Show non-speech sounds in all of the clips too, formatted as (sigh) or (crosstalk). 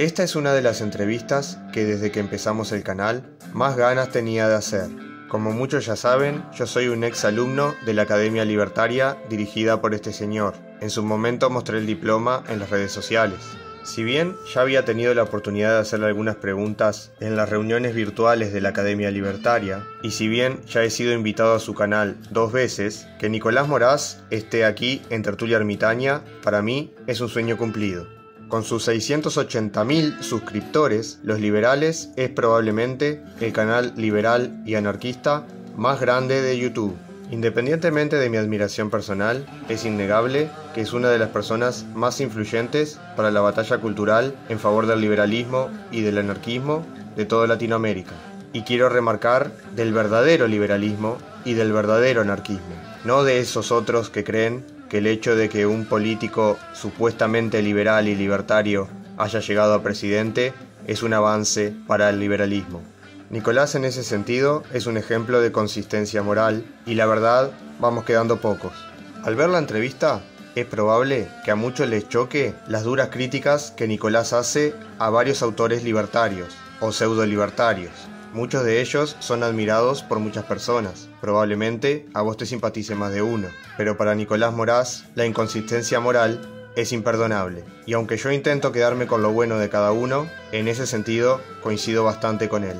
Esta es una de las entrevistas que desde que empezamos el canal más ganas tenía de hacer. Como muchos ya saben, yo soy un ex alumno de la Academia Libertaria dirigida por este señor. En su momento mostré el diploma en las redes sociales. Si bien ya había tenido la oportunidad de hacerle algunas preguntas en las reuniones virtuales de la Academia Libertaria, y si bien ya he sido invitado a su canal dos veces, que Nicolás Moraz esté aquí en Tertulia Ermitaña, para mí es un sueño cumplido. Con sus 680.000 suscriptores, Los Liberales es probablemente el canal liberal y anarquista más grande de YouTube. Independientemente de mi admiración personal, es innegable que es una de las personas más influyentes para la batalla cultural en favor del liberalismo y del anarquismo de toda Latinoamérica. Y quiero remarcar del verdadero liberalismo y del verdadero anarquismo, no de esos otros que creen que el hecho de que un político supuestamente liberal y libertario haya llegado a presidente es un avance para el liberalismo. Nicolás en ese sentido es un ejemplo de consistencia moral y la verdad vamos quedando pocos. Al ver la entrevista, es probable que a muchos les choque las duras críticas que Nicolás hace a varios autores libertarios o pseudo libertarios. Muchos de ellos son admirados por muchas personas, Probablemente a vos te simpatice más de uno, pero para Nicolás Moraz la inconsistencia moral es imperdonable. Y aunque yo intento quedarme con lo bueno de cada uno, en ese sentido coincido bastante con él.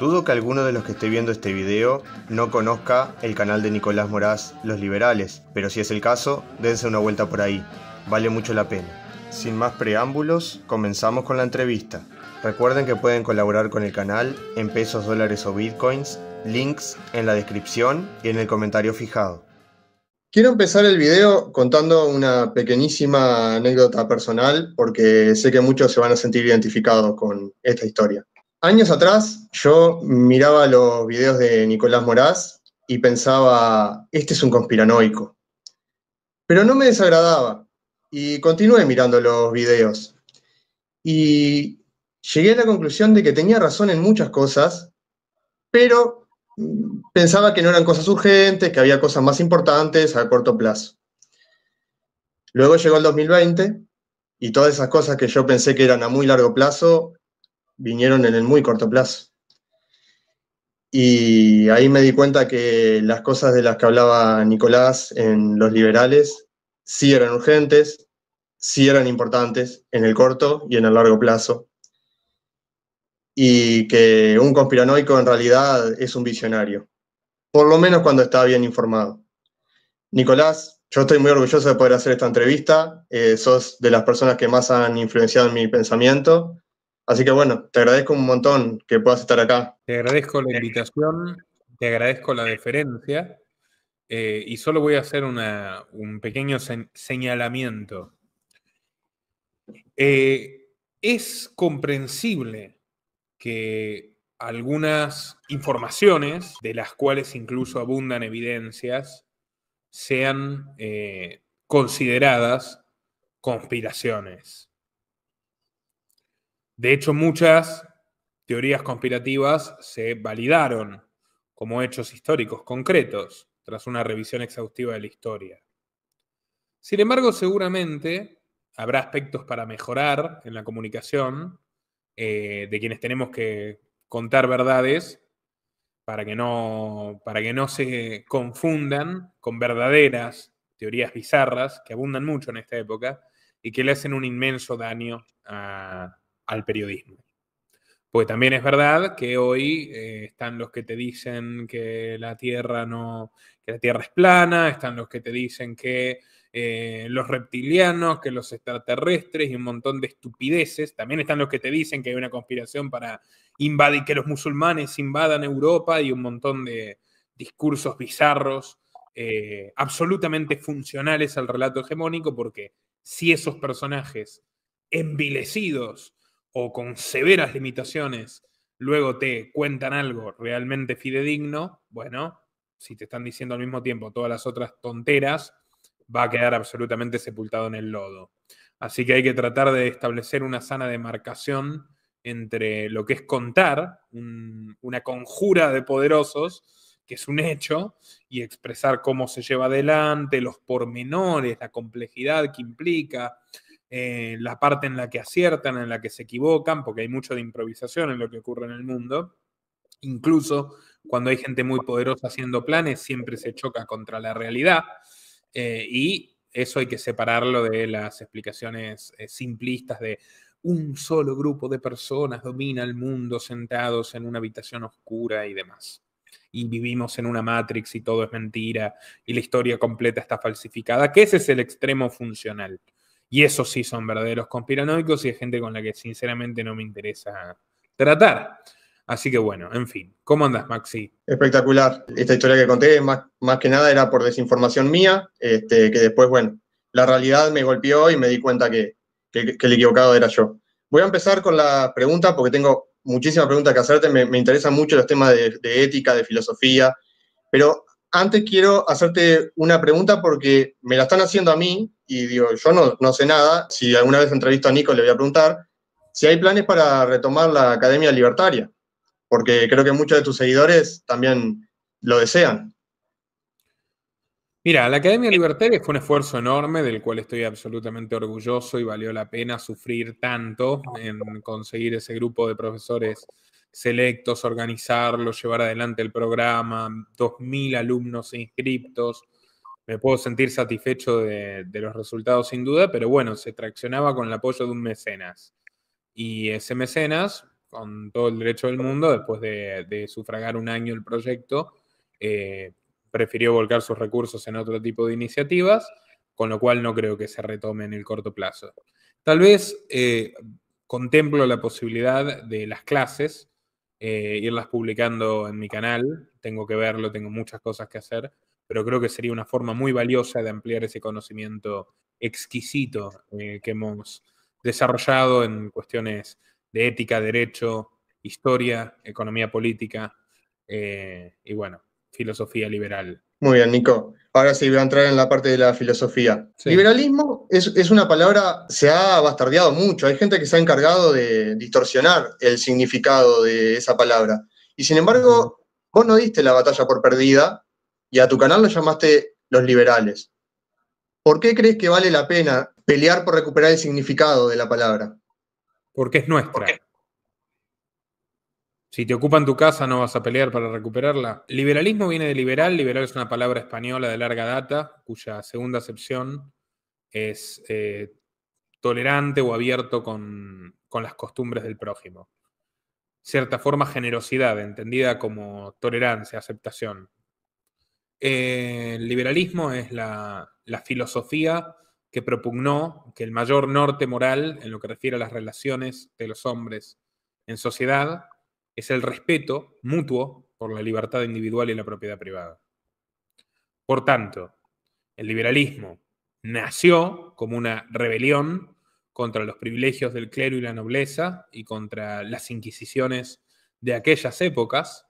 Dudo que alguno de los que esté viendo este video no conozca el canal de Nicolás Moraz Los Liberales, pero si es el caso, dense una vuelta por ahí. Vale mucho la pena. Sin más preámbulos, comenzamos con la entrevista. Recuerden que pueden colaborar con el canal en pesos, dólares o bitcoins links en la descripción y en el comentario fijado. Quiero empezar el video contando una pequeñísima anécdota personal porque sé que muchos se van a sentir identificados con esta historia. Años atrás yo miraba los videos de Nicolás Moraz y pensaba, este es un conspiranoico. Pero no me desagradaba y continué mirando los videos. Y llegué a la conclusión de que tenía razón en muchas cosas, pero pensaba que no eran cosas urgentes, que había cosas más importantes a corto plazo. Luego llegó el 2020 y todas esas cosas que yo pensé que eran a muy largo plazo vinieron en el muy corto plazo. Y ahí me di cuenta que las cosas de las que hablaba Nicolás en Los Liberales sí eran urgentes, sí eran importantes en el corto y en el largo plazo y que un conspiranoico en realidad es un visionario, por lo menos cuando está bien informado. Nicolás, yo estoy muy orgulloso de poder hacer esta entrevista, eh, sos de las personas que más han influenciado en mi pensamiento, así que bueno, te agradezco un montón que puedas estar acá. Te agradezco la invitación, te agradezco la deferencia. Eh, y solo voy a hacer un pequeño señalamiento. Eh, es comprensible que algunas informaciones, de las cuales incluso abundan evidencias, sean eh, consideradas conspiraciones. De hecho, muchas teorías conspirativas se validaron como hechos históricos concretos tras una revisión exhaustiva de la historia. Sin embargo, seguramente habrá aspectos para mejorar en la comunicación eh, de quienes tenemos que contar verdades para que, no, para que no se confundan con verdaderas teorías bizarras que abundan mucho en esta época y que le hacen un inmenso daño al periodismo. pues también es verdad que hoy eh, están los que te dicen que la Tierra no, que la Tierra es plana, están los que te dicen que eh, los reptilianos, que los extraterrestres y un montón de estupideces. También están los que te dicen que hay una conspiración para invadir, que los musulmanes invadan Europa y un montón de discursos bizarros, eh, absolutamente funcionales al relato hegemónico, porque si esos personajes envilecidos o con severas limitaciones luego te cuentan algo realmente fidedigno, bueno, si te están diciendo al mismo tiempo todas las otras tonteras, va a quedar absolutamente sepultado en el lodo. Así que hay que tratar de establecer una sana demarcación entre lo que es contar, una conjura de poderosos, que es un hecho, y expresar cómo se lleva adelante, los pormenores, la complejidad que implica, eh, la parte en la que aciertan, en la que se equivocan, porque hay mucho de improvisación en lo que ocurre en el mundo. Incluso cuando hay gente muy poderosa haciendo planes, siempre se choca contra la realidad. Eh, y eso hay que separarlo de las explicaciones eh, simplistas de un solo grupo de personas domina el mundo sentados en una habitación oscura y demás. Y vivimos en una Matrix y todo es mentira y la historia completa está falsificada, que ese es el extremo funcional. Y eso sí son verdaderos conspiranoicos y es gente con la que sinceramente no me interesa tratar. Así que bueno, en fin. ¿Cómo andas, Maxi? Espectacular. Esta historia que conté, más, más que nada, era por desinformación mía, este, que después, bueno, la realidad me golpeó y me di cuenta que, que, el equivocado era yo. Voy a empezar con la pregunta, porque tengo muchísimas preguntas que hacerte. Me, interesan mucho los temas de, de ética, de filosofía, pero antes quiero hacerte una pregunta porque me la están haciendo a mí y digo, yo no, no sé nada. Si alguna vez entrevisto a Nico, le voy a preguntar si hay planes para retomar la Academia Libertaria porque creo que muchos de tus seguidores también lo desean. Mira, la Academia eh. Libertaria fue un esfuerzo enorme del cual estoy absolutamente orgulloso y valió la pena sufrir tanto en conseguir ese grupo de profesores selectos, organizarlos, llevar adelante el programa, 2.000 alumnos inscriptos. Me puedo sentir satisfecho de, de, los resultados sin duda, pero bueno, se traccionaba con el apoyo de un mecenas. Y ese mecenas con todo el derecho del mundo, después de, sufragar un año el proyecto, eh, prefirió volcar sus recursos en otro tipo de iniciativas, con lo cual no creo que se retome en el corto plazo. Tal vez eh, contemplo la posibilidad de las clases, eh, irlas publicando en mi canal, tengo que verlo, tengo muchas cosas que hacer, pero creo que sería una forma muy valiosa de ampliar ese conocimiento exquisito que hemos desarrollado en cuestiones de ética, derecho, historia, economía política eh, y bueno, filosofía liberal. Muy bien, Nico. Ahora sí voy a entrar en la parte de la filosofía. Liberalismo es, es, una palabra, se ha bastardeado mucho. Hay gente que se ha encargado de distorsionar el significado de esa palabra. Y sin embargo, vos no diste la batalla por perdida y a tu canal lo llamaste los liberales. ¿Por qué crees que vale la pena pelear por recuperar el significado de la palabra? Porque es nuestra. si te ocupan tu casa, no vas a pelear para recuperarla. Liberalismo viene de liberal. Liberal es una palabra española de larga data, cuya segunda acepción es eh, tolerante o abierto con, las costumbres del prójimo. Cierta forma generosidad, entendida como tolerancia, aceptación. Eh, el liberalismo es la, la filosofía que propugnó que el mayor norte moral en lo que refiere a las relaciones de los hombres en sociedad es el respeto mutuo por la libertad individual y la propiedad privada. Por tanto, el liberalismo nació como una rebelión contra los privilegios del clero y la nobleza y contra las inquisiciones de aquellas épocas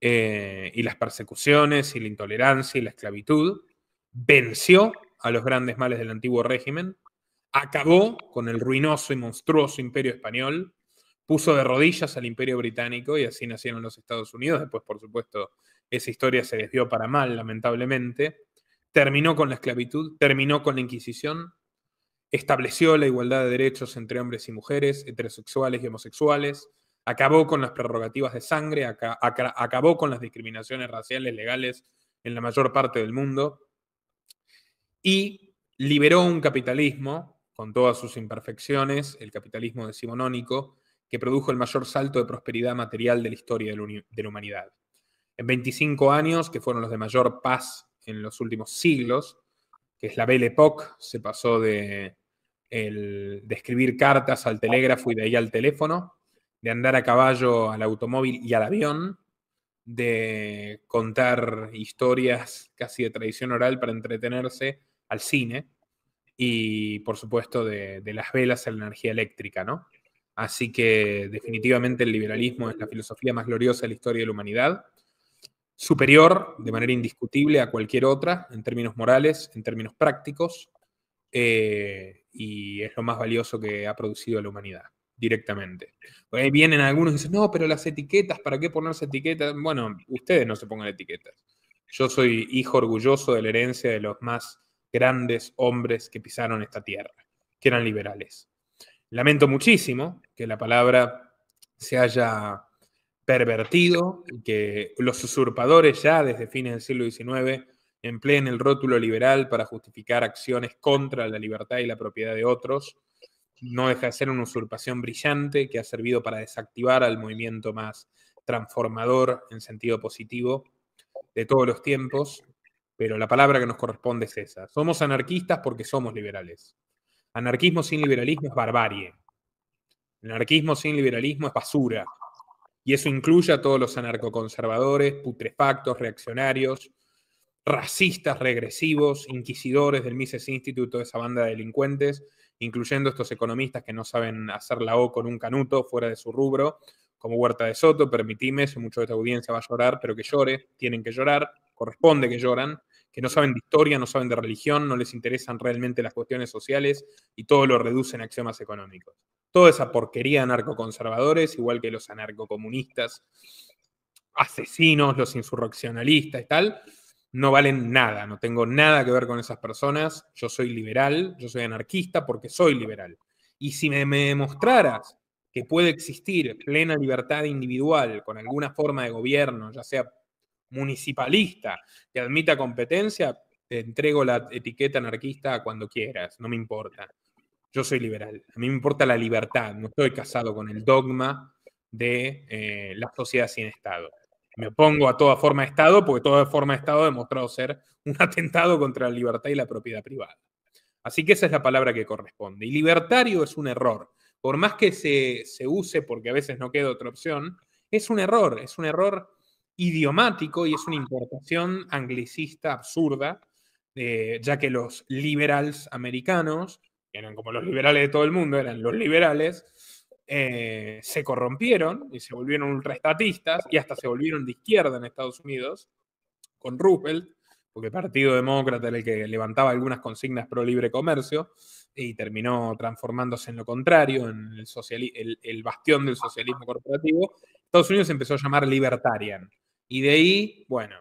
eh, y las persecuciones y la intolerancia y la esclavitud, venció a los grandes males del antiguo régimen, acabó con el ruinoso y monstruoso imperio español, puso de rodillas al imperio británico y así nacieron los Estados Unidos. Después, por supuesto, esa historia se desvió para mal, lamentablemente. Terminó con la esclavitud, terminó con la Inquisición, estableció la igualdad de derechos entre hombres y mujeres, heterosexuales y homosexuales, acabó con las prerrogativas de sangre, acabó con las discriminaciones raciales legales en la mayor parte del mundo, y liberó un capitalismo con todas sus imperfecciones, el capitalismo decimonónico, que produjo el mayor salto de prosperidad material de la historia de la humanidad. En 25 años, que fueron los de mayor paz en los últimos siglos, que es la Belle Époque, se pasó de, de escribir cartas al telégrafo y de ahí al teléfono, de andar a caballo al automóvil y al avión, de contar historias casi de tradición oral para entretenerse al cine y por supuesto de, las velas a la energía eléctrica, ¿no? Así que definitivamente el liberalismo es la filosofía más gloriosa de la historia de la humanidad, superior de manera indiscutible a cualquier otra en términos morales, en términos prácticos, eh, y es lo más valioso que ha producido la humanidad directamente. Ahí vienen algunos y dicen, no, pero las etiquetas, ¿para qué ponerse etiquetas? Bueno, ustedes no se pongan etiquetas. Yo soy hijo orgulloso de la herencia de los más grandes hombres que pisaron esta tierra, que eran liberales. Lamento muchísimo que la palabra se haya pervertido y que los usurpadores ya desde fines del siglo XIX empleen el rótulo liberal para justificar acciones contra la libertad y la propiedad de otros, no deja de ser una usurpación brillante que ha servido para desactivar al movimiento más transformador en sentido positivo de todos los tiempos, pero la palabra que nos corresponde es esa. Somos anarquistas porque somos liberales. Anarquismo sin liberalismo es barbarie. Anarquismo sin liberalismo es basura. Y eso incluye a todos los anarcoconservadores, putrefactos, reaccionarios, racistas, regresivos, inquisidores del Mises Institute, toda esa banda de delincuentes, incluyendo estos economistas que no saben hacer la O con un canuto fuera de su rubro, como Huerta de Soto, permitime, si mucho de esta audiencia va a llorar, pero que llore, tienen que llorar, corresponde que lloran, que no saben de historia, no saben de religión, no les interesan realmente las cuestiones sociales y todo lo reducen a axiomas económicos. Toda esa porquería de anarcoconservadores, igual que los anarcocomunistas, asesinos, los insurreccionalistas y tal, no valen nada, no tengo nada que ver con esas personas, yo soy liberal, yo soy anarquista porque soy liberal. Y si me, me demostraras que puede existir plena libertad individual con alguna forma de gobierno, ya sea municipalista, que admita competencia, te entrego la etiqueta anarquista cuando quieras, no me importa. Yo soy liberal, a mí me importa la libertad, no estoy casado con el dogma de eh, la sociedad sin Estado. Me opongo a toda forma de Estado porque toda forma de Estado ha demostrado ser un atentado contra la libertad y la propiedad privada. Así que esa es la palabra que corresponde. Y libertario es un error por más que se, use, porque a veces no queda otra opción, es un error, es un error idiomático y es una importación anglicista absurda, eh, ya que los liberales americanos, que eran como los liberales de todo el mundo, eran los liberales, eh, se corrompieron y se volvieron ultraestatistas y hasta se volvieron de izquierda en Estados Unidos con Roosevelt porque el Partido Demócrata era el que levantaba algunas consignas pro libre comercio y terminó transformándose en lo contrario, en el, el, el bastión del socialismo corporativo. Estados Unidos empezó a llamar libertarian. Y de ahí, bueno,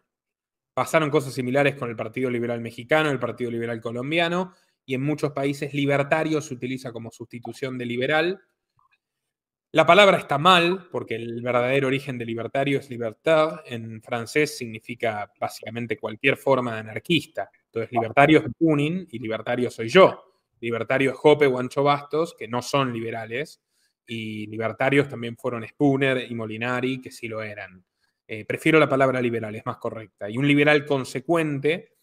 pasaron cosas similares con el Partido Liberal Mexicano, el Partido Liberal Colombiano, y en muchos países libertario se utiliza como sustitución de liberal la palabra está mal, porque el verdadero origen de libertario es libertad. En francés significa básicamente cualquier forma de anarquista. Entonces, libertario es Punin y libertario soy yo. Libertario es Jope o Ancho Bastos, que no son liberales. Y libertarios también fueron Spooner y Molinari, que sí lo eran. Eh, prefiero la palabra liberal, es más correcta. Y un liberal consecuente,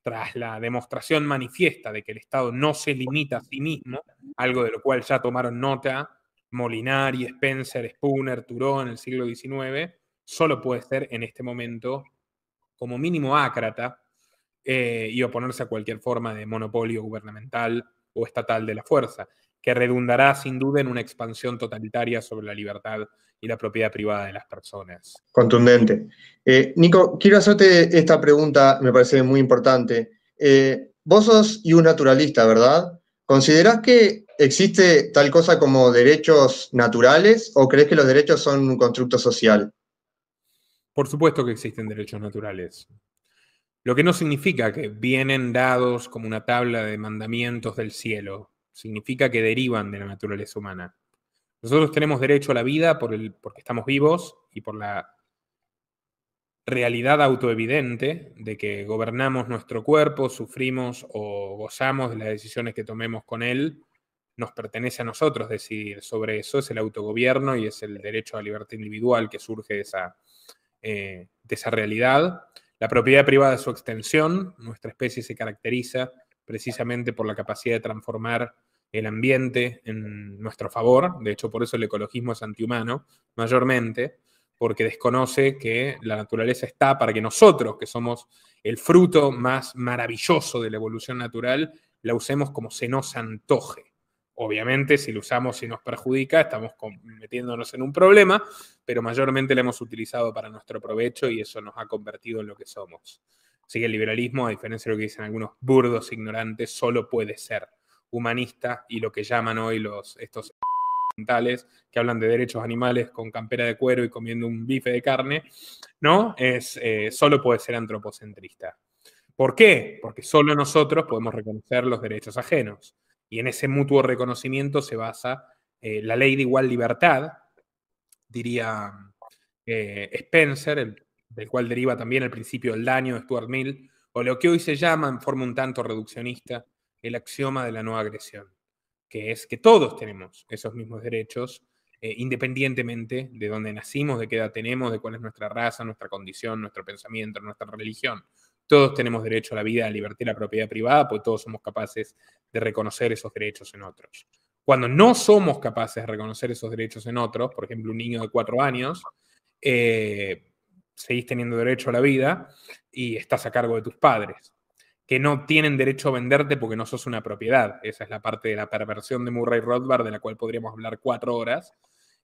tras la demostración manifiesta de que el Estado no se limita a sí mismo, algo de lo cual ya tomaron nota Molinari, Spencer, Spooner, Turó en el siglo XIX, solo puede ser en este momento como mínimo ácrata eh, y oponerse a cualquier forma de monopolio gubernamental o estatal de la fuerza, que redundará sin duda en una expansión totalitaria sobre la libertad y la propiedad privada de las personas. Contundente. Eh, Nico, quiero hacerte esta pregunta, me parece muy importante. Eh, vos sos y un naturalista, ¿verdad? ¿Considerás que ¿existe tal cosa como derechos naturales o crees que los derechos son un constructo social? Por supuesto que existen derechos naturales. Lo que no significa que vienen dados como una tabla de mandamientos del cielo, significa que derivan de la naturaleza humana. Nosotros tenemos derecho a la vida por el, porque estamos vivos y por la realidad autoevidente de que gobernamos nuestro cuerpo, sufrimos o gozamos de las decisiones que tomemos con él nos pertenece a nosotros decidir sobre eso, es el autogobierno y es el derecho a la libertad individual que surge de esa, eh, de esa realidad. La propiedad privada es su extensión, nuestra especie se caracteriza precisamente por la capacidad de transformar el ambiente en nuestro favor, de hecho por eso el ecologismo es antihumano, mayormente, porque desconoce que la naturaleza está para que nosotros, que somos el fruto más maravilloso de la evolución natural, la usemos como se nos antoje. Obviamente, si lo usamos y nos perjudica, estamos metiéndonos en un problema, pero mayormente lo hemos utilizado para nuestro provecho y eso nos ha convertido en lo que somos. Así que el liberalismo, a diferencia de lo que dicen algunos burdos ignorantes, solo puede ser humanista y lo que llaman hoy los, estos mentales que hablan de derechos animales con campera de cuero y comiendo un bife de carne, ¿no? Es, eh, solo puede ser antropocentrista. ¿Por qué? Porque solo nosotros podemos reconocer los derechos ajenos. Y en ese mutuo reconocimiento se basa eh, la ley de igual libertad, diría eh, Spencer, del cual deriva también el principio del daño de Stuart Mill, o lo que hoy se llama en forma un tanto reduccionista el axioma de la no agresión, que es que todos tenemos esos mismos derechos, eh, independientemente de dónde nacimos, de qué edad tenemos, de cuál es nuestra raza, nuestra condición, nuestro pensamiento, nuestra religión todos tenemos derecho a la vida, a la libertad y a la propiedad privada, pues todos somos capaces de reconocer esos derechos en otros. Cuando no somos capaces de reconocer esos derechos en otros, por ejemplo, un niño de cuatro años, eh, seguís teniendo derecho a la vida y estás a cargo de tus padres, que no tienen derecho a venderte porque no sos una propiedad. Esa es la parte de la perversión de Murray Rothbard de la cual podríamos hablar cuatro horas,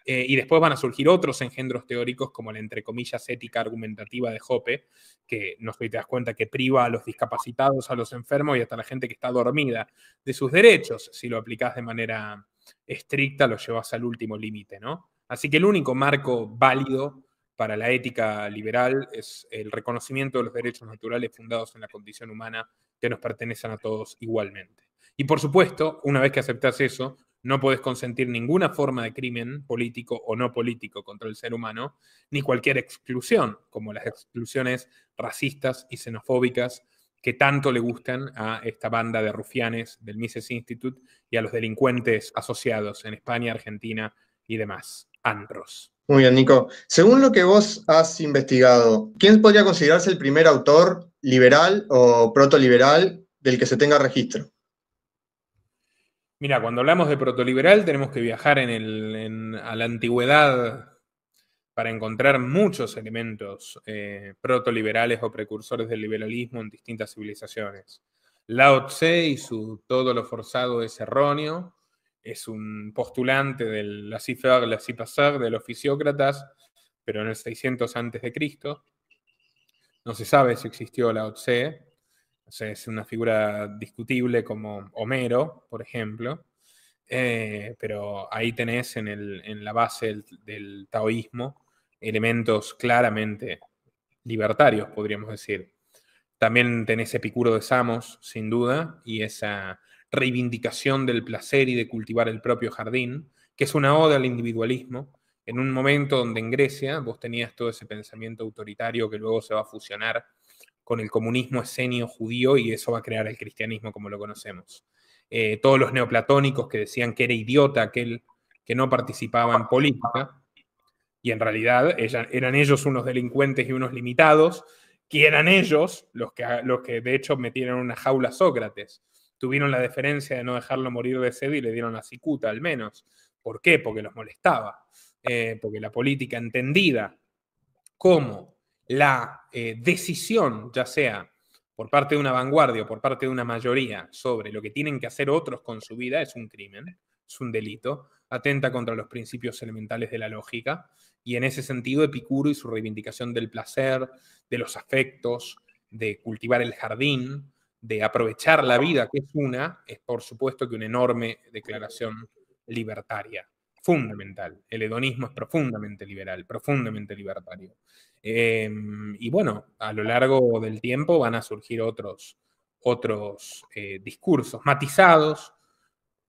eh, y después van a surgir otros engendros teóricos como la entre comillas ética argumentativa de Hoppe, que no sé si te das cuenta que priva a los discapacitados, a los enfermos y hasta a la gente que está dormida de sus derechos. Si lo aplicas de manera estricta, lo llevas al último límite, ¿no? Así que el único marco válido para la ética liberal es el reconocimiento de los derechos naturales fundados en la condición humana que nos pertenecen a todos igualmente. Y por supuesto, una vez que aceptas eso, no puedes consentir ninguna forma de crimen político o no político contra el ser humano, ni cualquier exclusión, como las exclusiones racistas y xenofóbicas que tanto le gustan a esta banda de rufianes del Mises Institute y a los delincuentes asociados en España, Argentina y demás. Andros. Muy bien, Nico. Según lo que vos has investigado, ¿quién podría considerarse el primer autor liberal o proto liberal del que se tenga registro? Mira, cuando hablamos de protoliberal tenemos que viajar a la antigüedad para encontrar muchos elementos eh, protoliberales o precursores del liberalismo en distintas civilizaciones. Lao Tse y su todo lo forzado es erróneo, es un postulante del la faire la passer de los fisiócratas, pero en el 600 a.C. No se sabe si existió Lao Tse, es una figura discutible como Homero, por ejemplo, eh, pero ahí tenés en, la base del, taoísmo elementos claramente libertarios, podríamos decir. También tenés Epicuro de Samos, sin duda, y esa reivindicación del placer y de cultivar el propio jardín, que es una oda al individualismo, en un momento donde en Grecia vos tenías todo ese pensamiento autoritario que luego se va a fusionar con el comunismo esenio judío y eso va a crear el cristianismo como lo conocemos. Eh, todos los neoplatónicos que decían que era idiota aquel que no participaba en política, y en realidad eran ellos unos delincuentes y unos limitados, que eran ellos los que, los que de hecho metieron en una jaula a Sócrates. Tuvieron la deferencia de no dejarlo morir de sed y le dieron la cicuta al menos. ¿Por qué? Porque los molestaba. Eh, porque la política entendida como la eh, decisión, ya sea por parte de una vanguardia o por parte de una mayoría, sobre lo que tienen que hacer otros con su vida, es un crimen, es un delito, atenta contra los principios elementales de la lógica. Y en ese sentido, Epicuro y su reivindicación del placer, de los afectos, de cultivar el jardín, de aprovechar la vida, que es una, es por supuesto que una enorme declaración libertaria fundamental. El hedonismo es profundamente liberal, profundamente libertario. Em, y bueno, a lo largo del tiempo van a surgir otros, otros eh, discursos matizados.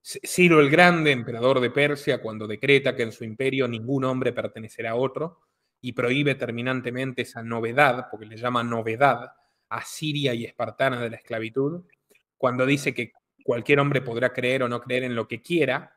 Ciro el Grande, emperador de Persia, cuando decreta que en su imperio ningún hombre pertenecerá a otro y prohíbe terminantemente esa novedad, porque le llama novedad, a Siria y espartana de la esclavitud, cuando dice que cualquier hombre podrá creer o no creer en lo que quiera,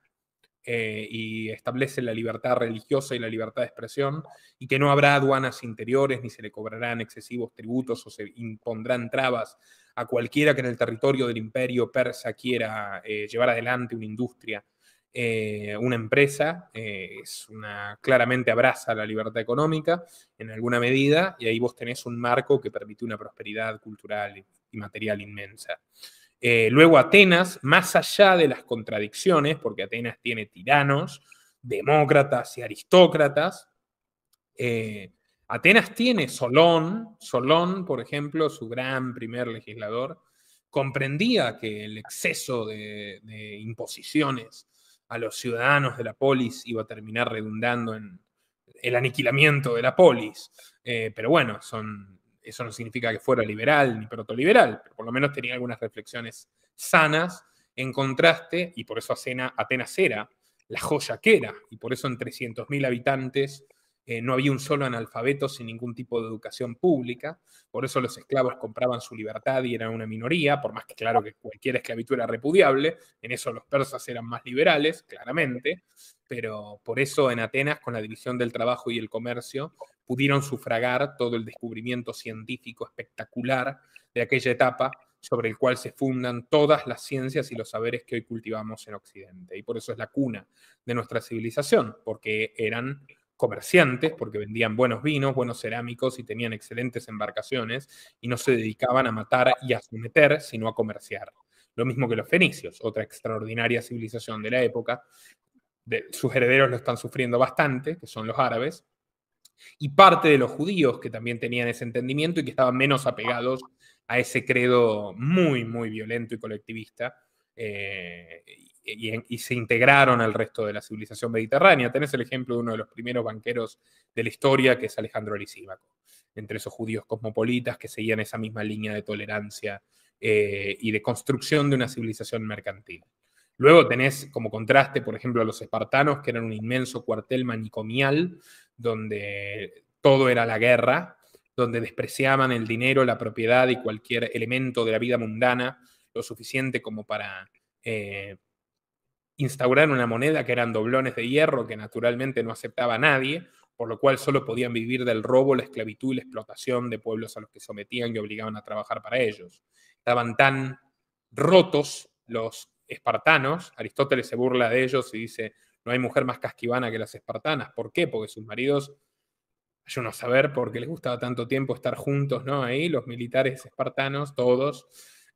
eh, y establece la libertad religiosa y la libertad de expresión, y que no habrá aduanas interiores ni se le cobrarán excesivos tributos o se impondrán trabas a cualquiera que en el territorio del imperio persa quiera eh, llevar adelante una industria, eh, una empresa, es una, claramente abraza la libertad económica en alguna medida, y ahí vos tenés un marco que permite una prosperidad cultural y material inmensa. Eh, luego Atenas, más allá de las contradicciones, porque Atenas tiene tiranos, demócratas y aristócratas, eh, Atenas tiene Solón, Solón, por ejemplo, su gran primer legislador, comprendía que el exceso de, imposiciones a los ciudadanos de la polis iba a terminar redundando en el aniquilamiento de la polis. Eh, pero bueno, son eso no significa que fuera liberal ni protoliberal, pero por lo menos tenía algunas reflexiones sanas en contraste, y por eso Atenas era la joya que era, y por eso en 300.000 habitantes eh, no había un solo analfabeto sin ningún tipo de educación pública, por eso los esclavos compraban su libertad y eran una minoría, por más que claro que cualquier esclavitud era repudiable, en eso los persas eran más liberales, claramente, pero por eso en Atenas, con la división del trabajo y el comercio, pudieron sufragar todo el descubrimiento científico espectacular de aquella etapa sobre el cual se fundan todas las ciencias y los saberes que hoy cultivamos en Occidente. Y por eso es la cuna de nuestra civilización, porque eran comerciantes, porque vendían buenos vinos, buenos cerámicos y tenían excelentes embarcaciones y no se dedicaban a matar y a someter, sino a comerciar. Lo mismo que los fenicios, otra extraordinaria civilización de la época. sus herederos lo están sufriendo bastante, que son los árabes, y parte de los judíos que también tenían ese entendimiento y que estaban menos apegados a ese credo muy, muy violento y colectivista eh, y, se integraron al resto de la civilización mediterránea. Tenés el ejemplo de uno de los primeros banqueros de la historia, que es Alejandro Lisímaco, entre esos judíos cosmopolitas que seguían esa misma línea de tolerancia eh, y de construcción de una civilización mercantil. Luego tenés como contraste, por ejemplo, a los espartanos, que eran un inmenso cuartel manicomial, donde todo era la guerra, donde despreciaban el dinero, la propiedad y cualquier elemento de la vida mundana lo suficiente como para eh, instauraron una moneda que eran doblones de hierro que naturalmente no aceptaba nadie, por lo cual solo podían vivir del robo, la esclavitud y la explotación de pueblos a los que sometían y obligaban a trabajar para ellos. Estaban tan rotos los espartanos, Aristóteles se burla de ellos y dice, no hay mujer más casquivana que las espartanas. ¿Por qué? Porque sus maridos, yo no saber por qué les gustaba tanto tiempo estar juntos, ¿no? Ahí los militares espartanos, todos,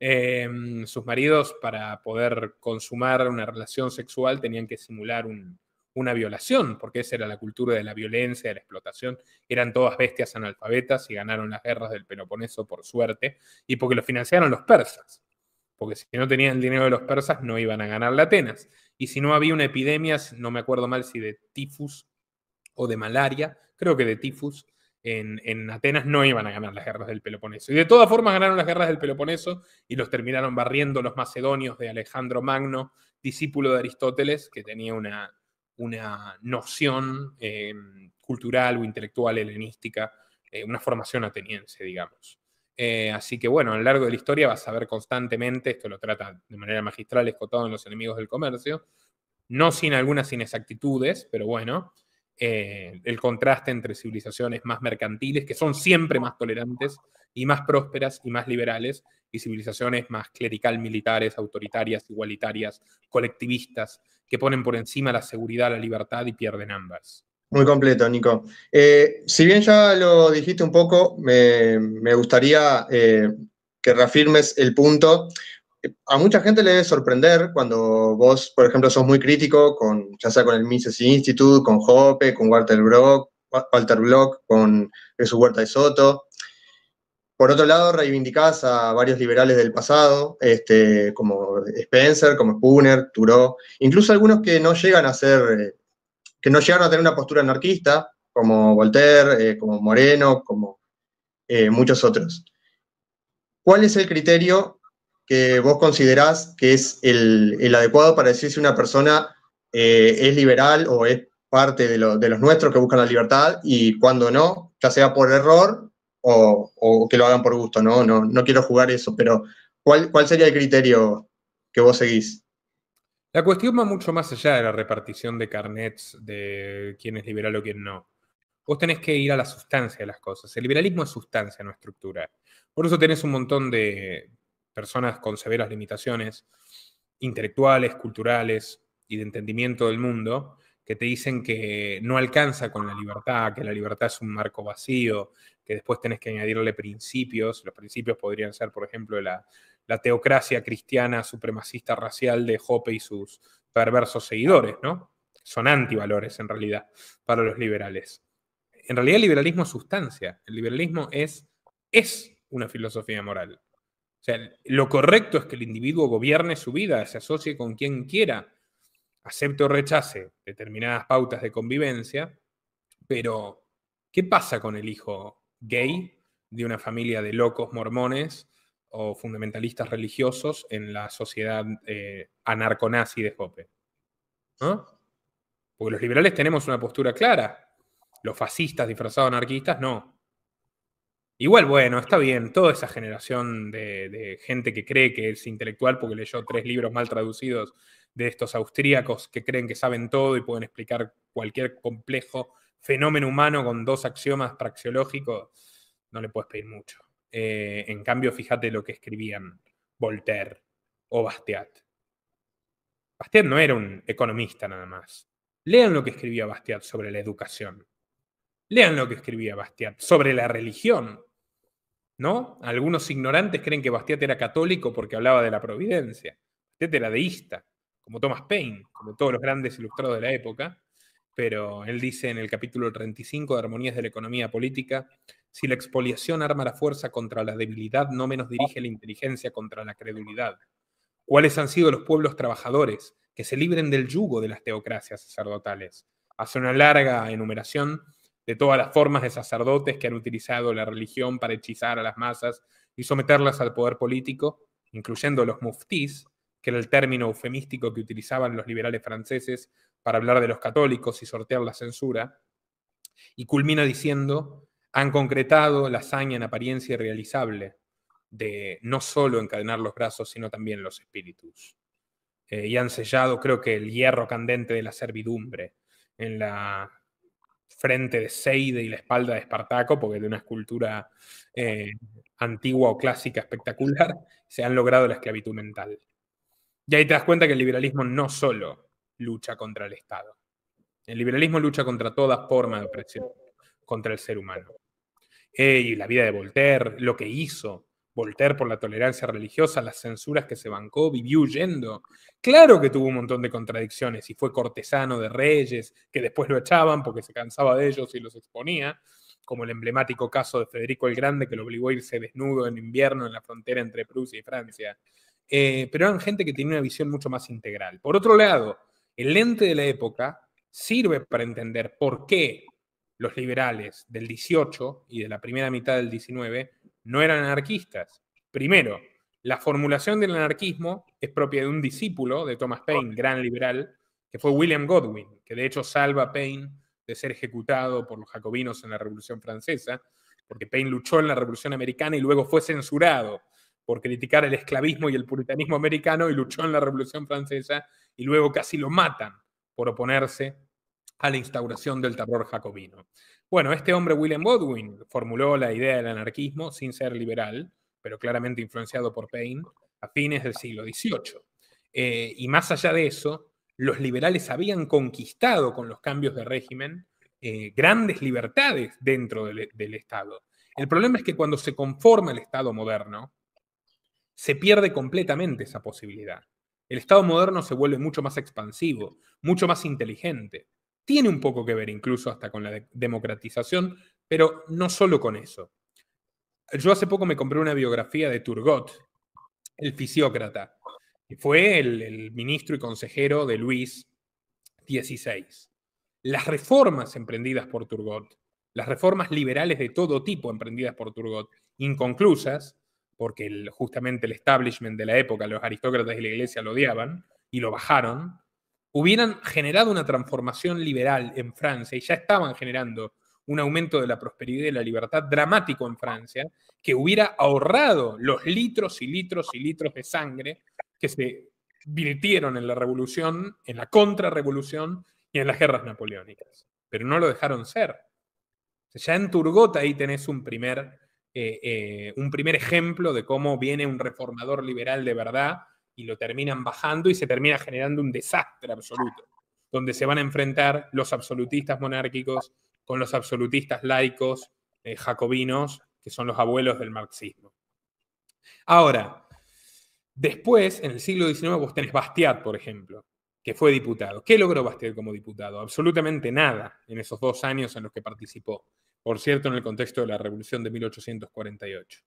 Em, sus maridos, para poder consumar una relación sexual, tenían que simular una violación, porque esa era la cultura de la violencia, de la explotación. Eran todas bestias analfabetas y ganaron las guerras del Peloponeso por suerte, y porque lo financiaron los persas. Porque si no tenían el dinero de los persas, no iban a ganar la Atenas. Y si no había una epidemia, no me acuerdo mal si de tifus o de malaria, creo que de tifus, en, Atenas no iban a ganar las guerras del Peloponeso. Y de todas formas ganaron las guerras del Peloponeso y los terminaron barriendo los macedonios de Alejandro Magno, discípulo de Aristóteles, que tenía una, una noción eh, cultural o intelectual helenística, eh, una formación ateniense, digamos. Eh, así que bueno, a lo largo de la historia vas a ver constantemente, esto lo trata de manera magistral escotado en Los Enemigos del Comercio, no sin algunas inexactitudes, pero bueno, eh, el contraste entre civilizaciones más mercantiles, que son siempre más tolerantes y más prósperas y más liberales, y civilizaciones más clerical militares, autoritarias, igualitarias, colectivistas, que ponen por encima la seguridad, la libertad y pierden ambas. Muy completo, Nico. Eh, si bien ya lo dijiste un poco, me, gustaría eh, que reafirmes el punto a mucha gente le debe sorprender cuando vos, por ejemplo, sos muy crítico con, ya sea con el Mises Institute, con Hoppe, con Walter Block, Block, con Jesús Huerta de Soto. Por otro lado, reivindicás a varios liberales del pasado, este, como Spencer, como Spooner, Turo, incluso algunos que no llegan a ser, eh, que no llegaron a tener una postura anarquista, como Voltaire, eh, como Moreno, como eh, muchos otros. ¿Cuál es el criterio que vos considerás que es el, adecuado para decir si una persona eh, es liberal o es parte de, los nuestros que buscan la libertad y cuando no, ya sea por error o, que lo hagan por gusto, ¿no? ¿no? No, quiero jugar eso, pero ¿cuál, ¿cuál sería el criterio que vos seguís? La cuestión va mucho más allá de la repartición de carnets de quién es liberal o quién no. Vos tenés que ir a la sustancia de las cosas. El liberalismo es sustancia, no estructura. Por eso tenés un montón de personas con severas limitaciones intelectuales, culturales y de entendimiento del mundo, que te dicen que no alcanza con la libertad, que la libertad es un marco vacío, que después tenés que añadirle principios. Los principios podrían ser, por ejemplo, la, teocracia cristiana supremacista racial de Hoppe y sus perversos seguidores, ¿no? Son antivalores en realidad para los liberales. En realidad el liberalismo es sustancia, el liberalismo es, es una filosofía moral. O sea, lo correcto es que el individuo gobierne su vida, se asocie con quien quiera, acepte o rechace determinadas pautas de convivencia, pero ¿qué pasa con el hijo gay de una familia de locos mormones o fundamentalistas religiosos en la sociedad eh, anarconazi de Hoppe? Porque los liberales tenemos una postura clara. Los fascistas disfrazados anarquistas, no. Igual, bueno, está bien, toda esa generación de, gente que cree que es intelectual porque leyó tres libros mal traducidos de estos austríacos que creen que saben todo y pueden explicar cualquier complejo fenómeno humano con dos axiomas praxeológicos, no le puedes pedir mucho. Eh, en cambio, fíjate lo que escribían Voltaire o Bastiat. Bastiat no era un economista nada más. Lean lo que escribía Bastiat sobre la educación. Lean lo que escribía Bastiat sobre la religión. ¿no? Algunos ignorantes creen que Bastiat era católico porque hablaba de la providencia. Bastiat era deísta, como Thomas Paine, como todos los grandes ilustrados de la época. Pero él dice en el capítulo 35 de Armonías de la Economía Política, si la expoliación arma la fuerza contra la debilidad, no menos dirige la inteligencia contra la credulidad. ¿Cuáles han sido los pueblos trabajadores que se libren del yugo de las teocracias sacerdotales? Hace una larga enumeración de todas las formas de sacerdotes que han utilizado la religión para hechizar a las masas y someterlas al poder político, incluyendo los muftis, que era el término eufemístico que utilizaban los liberales franceses para hablar de los católicos y sortear la censura, y culmina diciendo, han concretado la hazaña en apariencia irrealizable de no solo encadenar los brazos, sino también los espíritus. Eh, y han sellado, creo que, el hierro candente de la servidumbre en la frente de Seide y la espalda de Espartaco, porque de una escultura eh, antigua o clásica espectacular, (laughs) se han logrado la esclavitud mental. Y ahí te das cuenta que el liberalismo no solo lucha contra el Estado. El liberalismo lucha contra toda forma de opresión, contra el ser humano. Eh, y la vida de Voltaire, lo que hizo Voltaire por la tolerancia religiosa, las censuras que se bancó, vivió huyendo. Claro que tuvo un montón de contradicciones y fue cortesano de reyes que después lo echaban porque se cansaba de ellos y los exponía, como el emblemático caso de Federico el Grande que lo obligó a irse desnudo en invierno en la frontera entre Prusia y Francia. Eh, pero eran gente que tenía una visión mucho más integral. Por otro lado, el lente de la época sirve para entender por qué los liberales del 18 y de la primera mitad del 19 no eran anarquistas. Primero, la formulación del anarquismo es propia de un discípulo de Thomas Paine, gran liberal, que fue William Godwin, que de hecho salva a Paine de ser ejecutado por los jacobinos en la Revolución Francesa, porque Paine luchó en la Revolución Americana y luego fue censurado por criticar el esclavismo y el puritanismo americano y luchó en la Revolución Francesa y luego casi lo matan por oponerse a la instauración del terror jacobino. Bueno, este hombre, William Godwin, formuló la idea del anarquismo sin ser liberal, pero claramente influenciado por Paine, a fines del siglo XVIII. Eh, y más allá de eso, los liberales habían conquistado con los cambios de régimen eh, grandes libertades dentro e, del Estado. El problema es que cuando se conforma el Estado moderno, se pierde completamente esa posibilidad. El Estado moderno se vuelve mucho más expansivo, mucho más inteligente, tiene un poco que ver incluso hasta con la democratización, pero no solo con eso. Yo hace poco me compré una biografía de Turgot, el fisiócrata, que fue el, ministro y consejero de Luis XVI. Las reformas emprendidas por Turgot, las reformas liberales de todo tipo emprendidas por Turgot, inconclusas, porque justamente el establishment de la época, los aristócratas y la iglesia lo odiaban y lo bajaron, hubieran generado una transformación liberal en Francia y ya estaban generando un aumento de la prosperidad y la libertad dramático en Francia, que hubiera ahorrado los litros y litros y litros de sangre que se virtieron en la revolución, en la contrarrevolución y en las guerras napoleónicas. Pero no lo dejaron ser. Ya en Turgot ahí tenés un primer, eh, eh, un primer ejemplo de cómo viene un reformador liberal de verdad y lo terminan bajando y se termina generando un desastre absoluto, donde se van a enfrentar los absolutistas monárquicos con los absolutistas laicos, eh, jacobinos, que son los abuelos del marxismo. Ahora, después, en el siglo XIX, vos tenés Bastiat, por ejemplo, que fue diputado. ¿Qué logró Bastiat como diputado? Absolutamente nada en esos dos años en los que participó. Por cierto, en el contexto de la Revolución de 1848.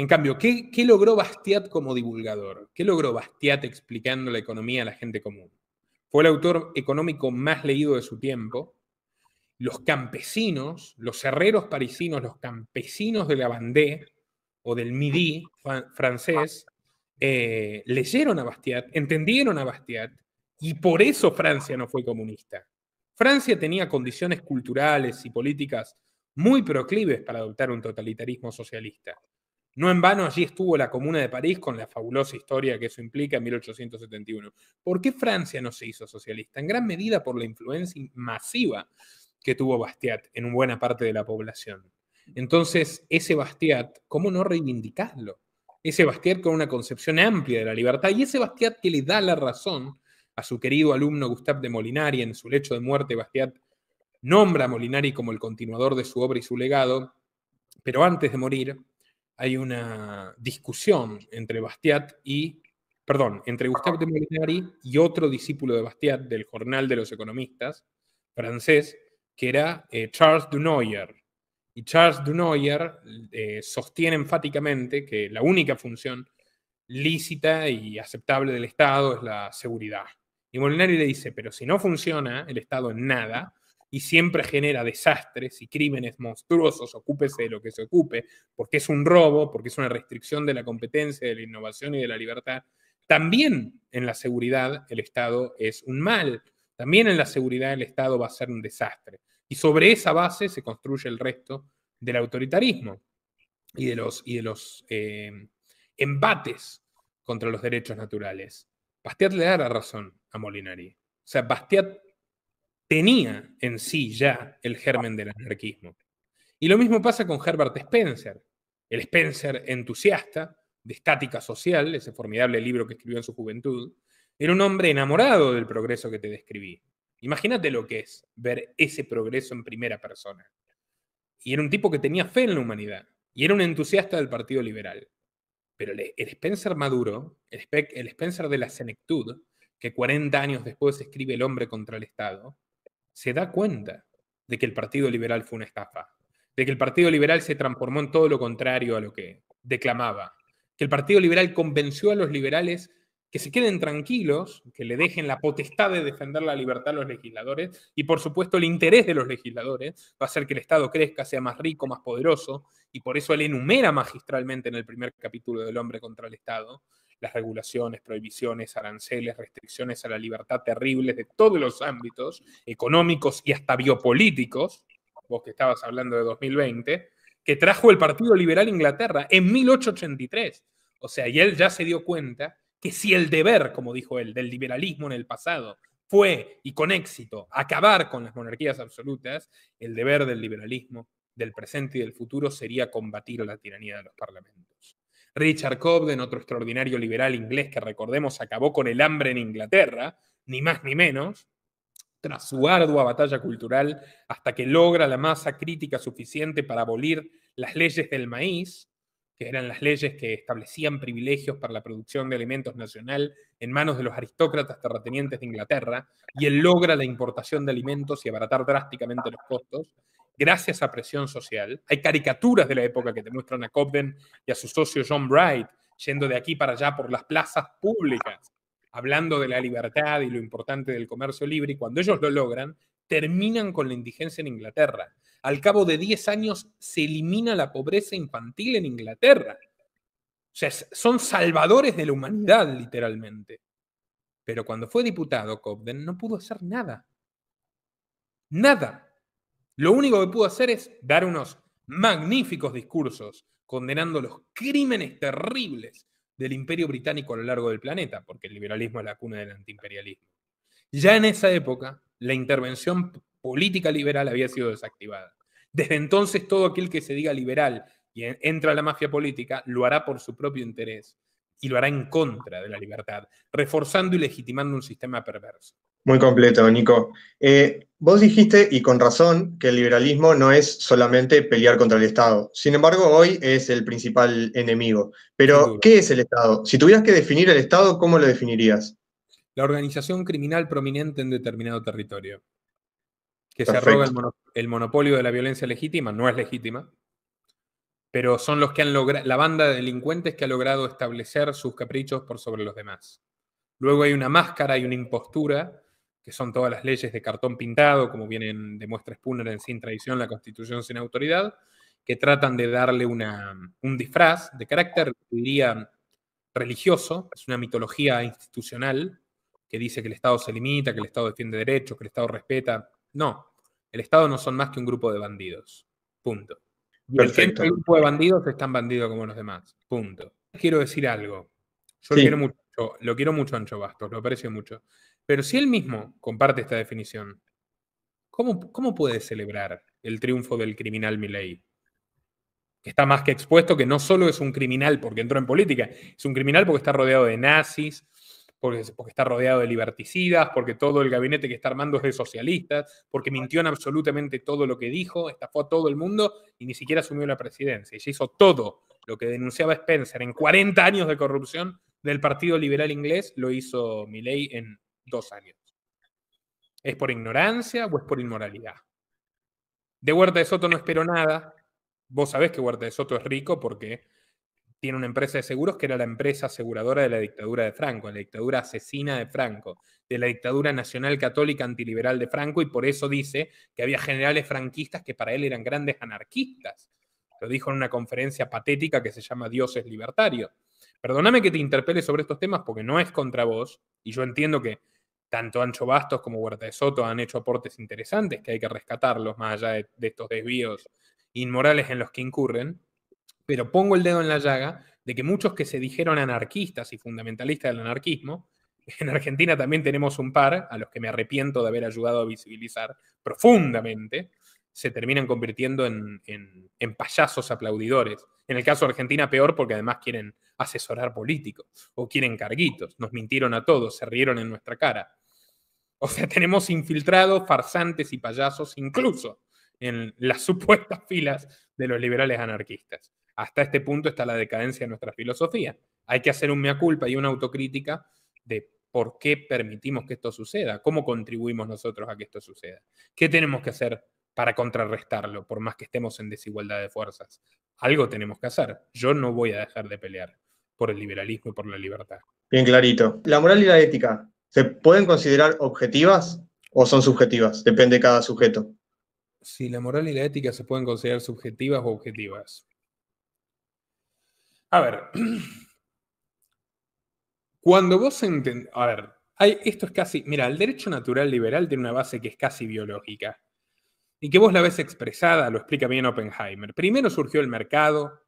En cambio, ¿qué, logró Bastiat como divulgador? ¿Qué logró Bastiat explicando la economía a la gente común? Fue el autor económico más leído de su tiempo. Los campesinos, los herreros parisinos, los campesinos de la Vendée o del Midi francés, eh, leyeron a Bastiat, entendieron a Bastiat, y por eso Francia no fue comunista. Francia tenía condiciones culturales y políticas muy proclives para adoptar un totalitarismo socialista. No en vano allí estuvo la Comuna de París con la fabulosa historia que eso implica en 1871. ¿Por qué Francia no se hizo socialista? En gran medida por la influencia masiva que tuvo Bastiat en buena parte de la población. Entonces, ese Bastiat, ¿cómo no reivindicarlo? Ese Bastiat con una concepción amplia de la libertad y ese Bastiat que le da la razón a su querido alumno Gustave de Molinari en su lecho de muerte, Bastiat nombra a Molinari como el continuador de su obra y su legado, pero antes de morir, hay una discusión entre Bastiat y, perdón, entre Gustave de Molinari y otro discípulo de Bastiat del Jornal de los Economistas francés, que era eh, Charles Dunoyer. Y Charles Dunoyer eh, sostiene enfáticamente que la única función lícita y aceptable del Estado es la seguridad. Y Molinari le dice, pero si no funciona el Estado en nada, y siempre genera desastres y crímenes monstruosos, ocúpese de lo que se ocupe, porque es un robo, porque es una restricción de la competencia, de la innovación y de la libertad. También en la seguridad el Estado es un mal, también en la seguridad el Estado va a ser un desastre. Y sobre esa base se construye el resto del autoritarismo y de los, y de los eh, embates contra los derechos naturales. Bastiat le da la razón a Molinari. O sea, Bastiat tenía en sí ya el germen del anarquismo. Y lo mismo pasa con Herbert Spencer, el Spencer entusiasta de estática social, ese formidable libro que escribió en su juventud, era un hombre enamorado del progreso que te describí. Imagínate lo que es ver ese progreso en primera persona. Y era un tipo que tenía fe en la humanidad, y era un entusiasta del Partido Liberal. Pero el Spencer Maduro, el Spencer de la senectud, que 40 años después escribe El hombre contra el Estado, se da cuenta de que el Partido Liberal fue una estafa, de que el Partido Liberal se transformó en todo lo contrario a lo que declamaba, que el Partido Liberal convenció a los liberales que se queden tranquilos, que le dejen la potestad de defender la libertad a los legisladores y por supuesto el interés de los legisladores va a hacer que el Estado crezca, sea más rico, más poderoso y por eso él enumera magistralmente en el primer capítulo del hombre contra el Estado las regulaciones, prohibiciones, aranceles, restricciones a la libertad terribles de todos los ámbitos, económicos y hasta biopolíticos, vos que estabas hablando de 2020, que trajo el Partido Liberal Inglaterra en 1883. O sea, y él ya se dio cuenta que si el deber, como dijo él, del liberalismo en el pasado fue, y con éxito, acabar con las monarquías absolutas, el deber del liberalismo del presente y del futuro sería combatir la tiranía de los parlamentos. Richard Cobden, otro extraordinario liberal inglés que recordemos acabó con el hambre en Inglaterra, ni más ni menos, tras su ardua batalla cultural hasta que logra la masa crítica suficiente para abolir las leyes del maíz, que eran las leyes que establecían privilegios para la producción de alimentos nacional en manos de los aristócratas terratenientes de Inglaterra, y él logra la importación de alimentos y abaratar drásticamente los costos, gracias a presión social. Hay caricaturas de la época que te muestran a Cobden y a su socio John Bright yendo de aquí para allá por las plazas públicas, hablando de la libertad y lo importante del comercio libre, y cuando ellos lo logran, terminan con la indigencia en Inglaterra. Al cabo de 10 años se elimina la pobreza infantil en Inglaterra. O sea, son salvadores de la humanidad, literalmente. Pero cuando fue diputado, Cobden no pudo hacer nada. Nada. Lo único que pudo hacer es dar unos magníficos discursos condenando los crímenes terribles del imperio británico a lo largo del planeta, porque el liberalismo es la cuna del antiimperialismo. Ya en esa época, la intervención política liberal había sido desactivada. Desde entonces todo aquel que se diga liberal y entra a la mafia política lo hará por su propio interés y lo hará en contra de la libertad, reforzando y legitimando un sistema perverso. Muy completo, Nico. Eh, vos dijiste, y con razón, que el liberalismo no es solamente pelear contra el Estado. Sin embargo, hoy es el principal enemigo. Pero, ¿qué es el Estado? Si tuvieras que definir el Estado, ¿cómo lo definirías? organización criminal prominente en determinado territorio, que se arroga el, monopolio de la violencia legítima, no es legítima, pero son los que han logrado, la banda de delincuentes que ha logrado establecer sus caprichos por sobre los demás. Luego hay una máscara y una impostura, que son todas las leyes de cartón pintado, como vienen de muestra en Sin Tradición, la Constitución sin Autoridad, que tratan de darle un disfraz de carácter, diría, religioso, es una mitología institucional, que dice que el Estado se limita, que el Estado defiende derechos, que el Estado respeta. No, el Estado no son más que un grupo de bandidos. Punto. Y el grupo de bandidos es tan bandido como los demás. Punto. Quiero decir algo. Yo lo quiero mucho, lo quiero mucho Ancho Bastos, lo aprecio mucho. Pero si él mismo comparte esta definición, ¿cómo, cómo puede celebrar el triunfo del criminal Milei? Que está más que expuesto que no solo es un criminal porque entró en política, es un criminal porque está rodeado de nazis, porque, está rodeado de liberticidas, porque todo el gabinete que está armando es de socialistas, porque mintió en absolutamente todo lo que dijo, estafó a todo el mundo y ni siquiera asumió la presidencia. Y se hizo todo lo que denunciaba Spencer en 40 años de corrupción del Partido Liberal Inglés, lo hizo Milley en dos años. ¿Es por ignorancia o es por inmoralidad? De Huerta de Soto no espero nada. Vos sabés que Huerta de Soto es rico porque tiene una empresa de seguros que era la empresa aseguradora de la dictadura de Franco, de la dictadura asesina de Franco, de la dictadura nacional católica antiliberal de Franco, y por eso dice que había generales franquistas que para él eran grandes anarquistas. Lo dijo en una conferencia patética que se llama Dios es libertario. Perdóname que te interpele sobre estos temas porque no es contra vos, y yo entiendo que tanto Ancho Bastos como Huerta de Soto han hecho aportes interesantes que hay que rescatarlos más allá de estos desvíos inmorales en los que incurren pero pongo el dedo en la llaga de que muchos que se dijeron anarquistas y fundamentalistas del anarquismo, (laughs) en Argentina también tenemos un par a los que me arrepiento de haber ayudado a visibilizar profundamente, se terminan convirtiendo en, payasos aplaudidores. En el caso de Argentina, peor porque además quieren asesorar políticos o quieren carguitos. Nos mintieron a todos, se rieron en nuestra cara. O sea, (laughs) tenemos infiltrados, farsantes y payasos incluso en las supuestas filas de los liberales anarquistas hasta este punto está la decadencia de nuestra filosofía. Hay que hacer un mea culpa y una autocrítica de por qué permitimos que esto suceda, cómo contribuimos nosotros a que esto suceda, qué tenemos que hacer para contrarrestarlo, por más que estemos en desigualdad de fuerzas. Algo tenemos que hacer. Yo no voy a dejar de pelear por el liberalismo y por la libertad. Bien clarito. ¿La moral y la ética se pueden considerar objetivas o son subjetivas? Depende de cada sujeto. Si la moral y la ética se pueden considerar subjetivas o objetivas. A ver, (clears throat) cuando vos entendés, a ver, esto es casi, mira, el derecho natural liberal tiene una base que es casi biológica y que vos la ves expresada, lo explica bien Oppenheimer. Primero surgió el mercado,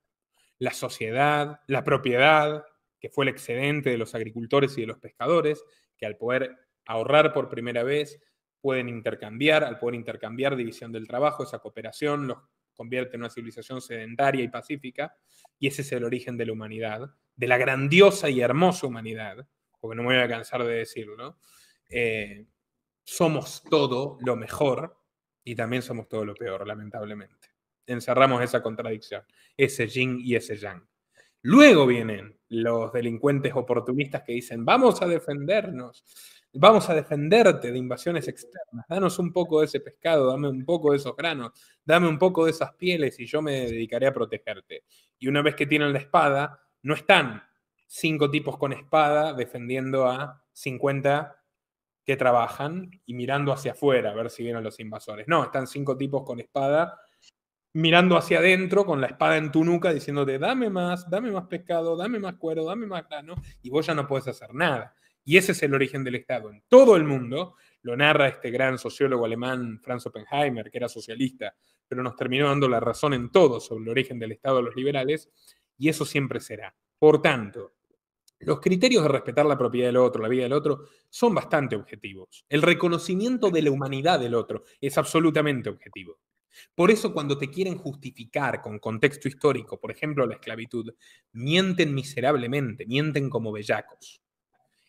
la sociedad, la propiedad, que fue el excedente de los agricultores y de los pescadores, que al poder ahorrar por primera vez pueden intercambiar, al poder intercambiar división del trabajo, esa cooperación, los convierte en una civilización sedentaria y pacífica, y ese es el origen de la humanidad, de la grandiosa y hermosa humanidad, porque no me voy a cansar de decirlo, eh, somos todo lo mejor y también somos todo lo peor, lamentablemente. Encerramos esa contradicción, ese yin y ese yang. Luego vienen los delincuentes oportunistas que dicen, vamos a defendernos, Vamos a defenderte de invasiones externas. Danos un poco de ese pescado, dame un poco de esos granos, dame un poco de esas pieles y yo me dedicaré a protegerte. Y una vez que tienen la espada, no están cinco tipos con espada defendiendo a 50 que trabajan y mirando hacia afuera a ver si vienen los invasores. No, están cinco tipos con espada mirando hacia adentro con la espada en tu nuca diciéndote, dame más, dame más pescado, dame más cuero, dame más grano, y vos ya no puedes hacer nada. Y ese es el origen del Estado. En todo el mundo, lo narra este gran sociólogo alemán Franz Oppenheimer, que era socialista, pero nos terminó dando la razón en todo sobre el origen del Estado de los liberales, y eso siempre será. Por tanto, los criterios de respetar la propiedad del otro, la vida del otro, son bastante objetivos. El reconocimiento de la humanidad del otro es absolutamente objetivo. Por eso cuando te quieren justificar con contexto histórico, por ejemplo, la esclavitud, mienten miserablemente, mienten como bellacos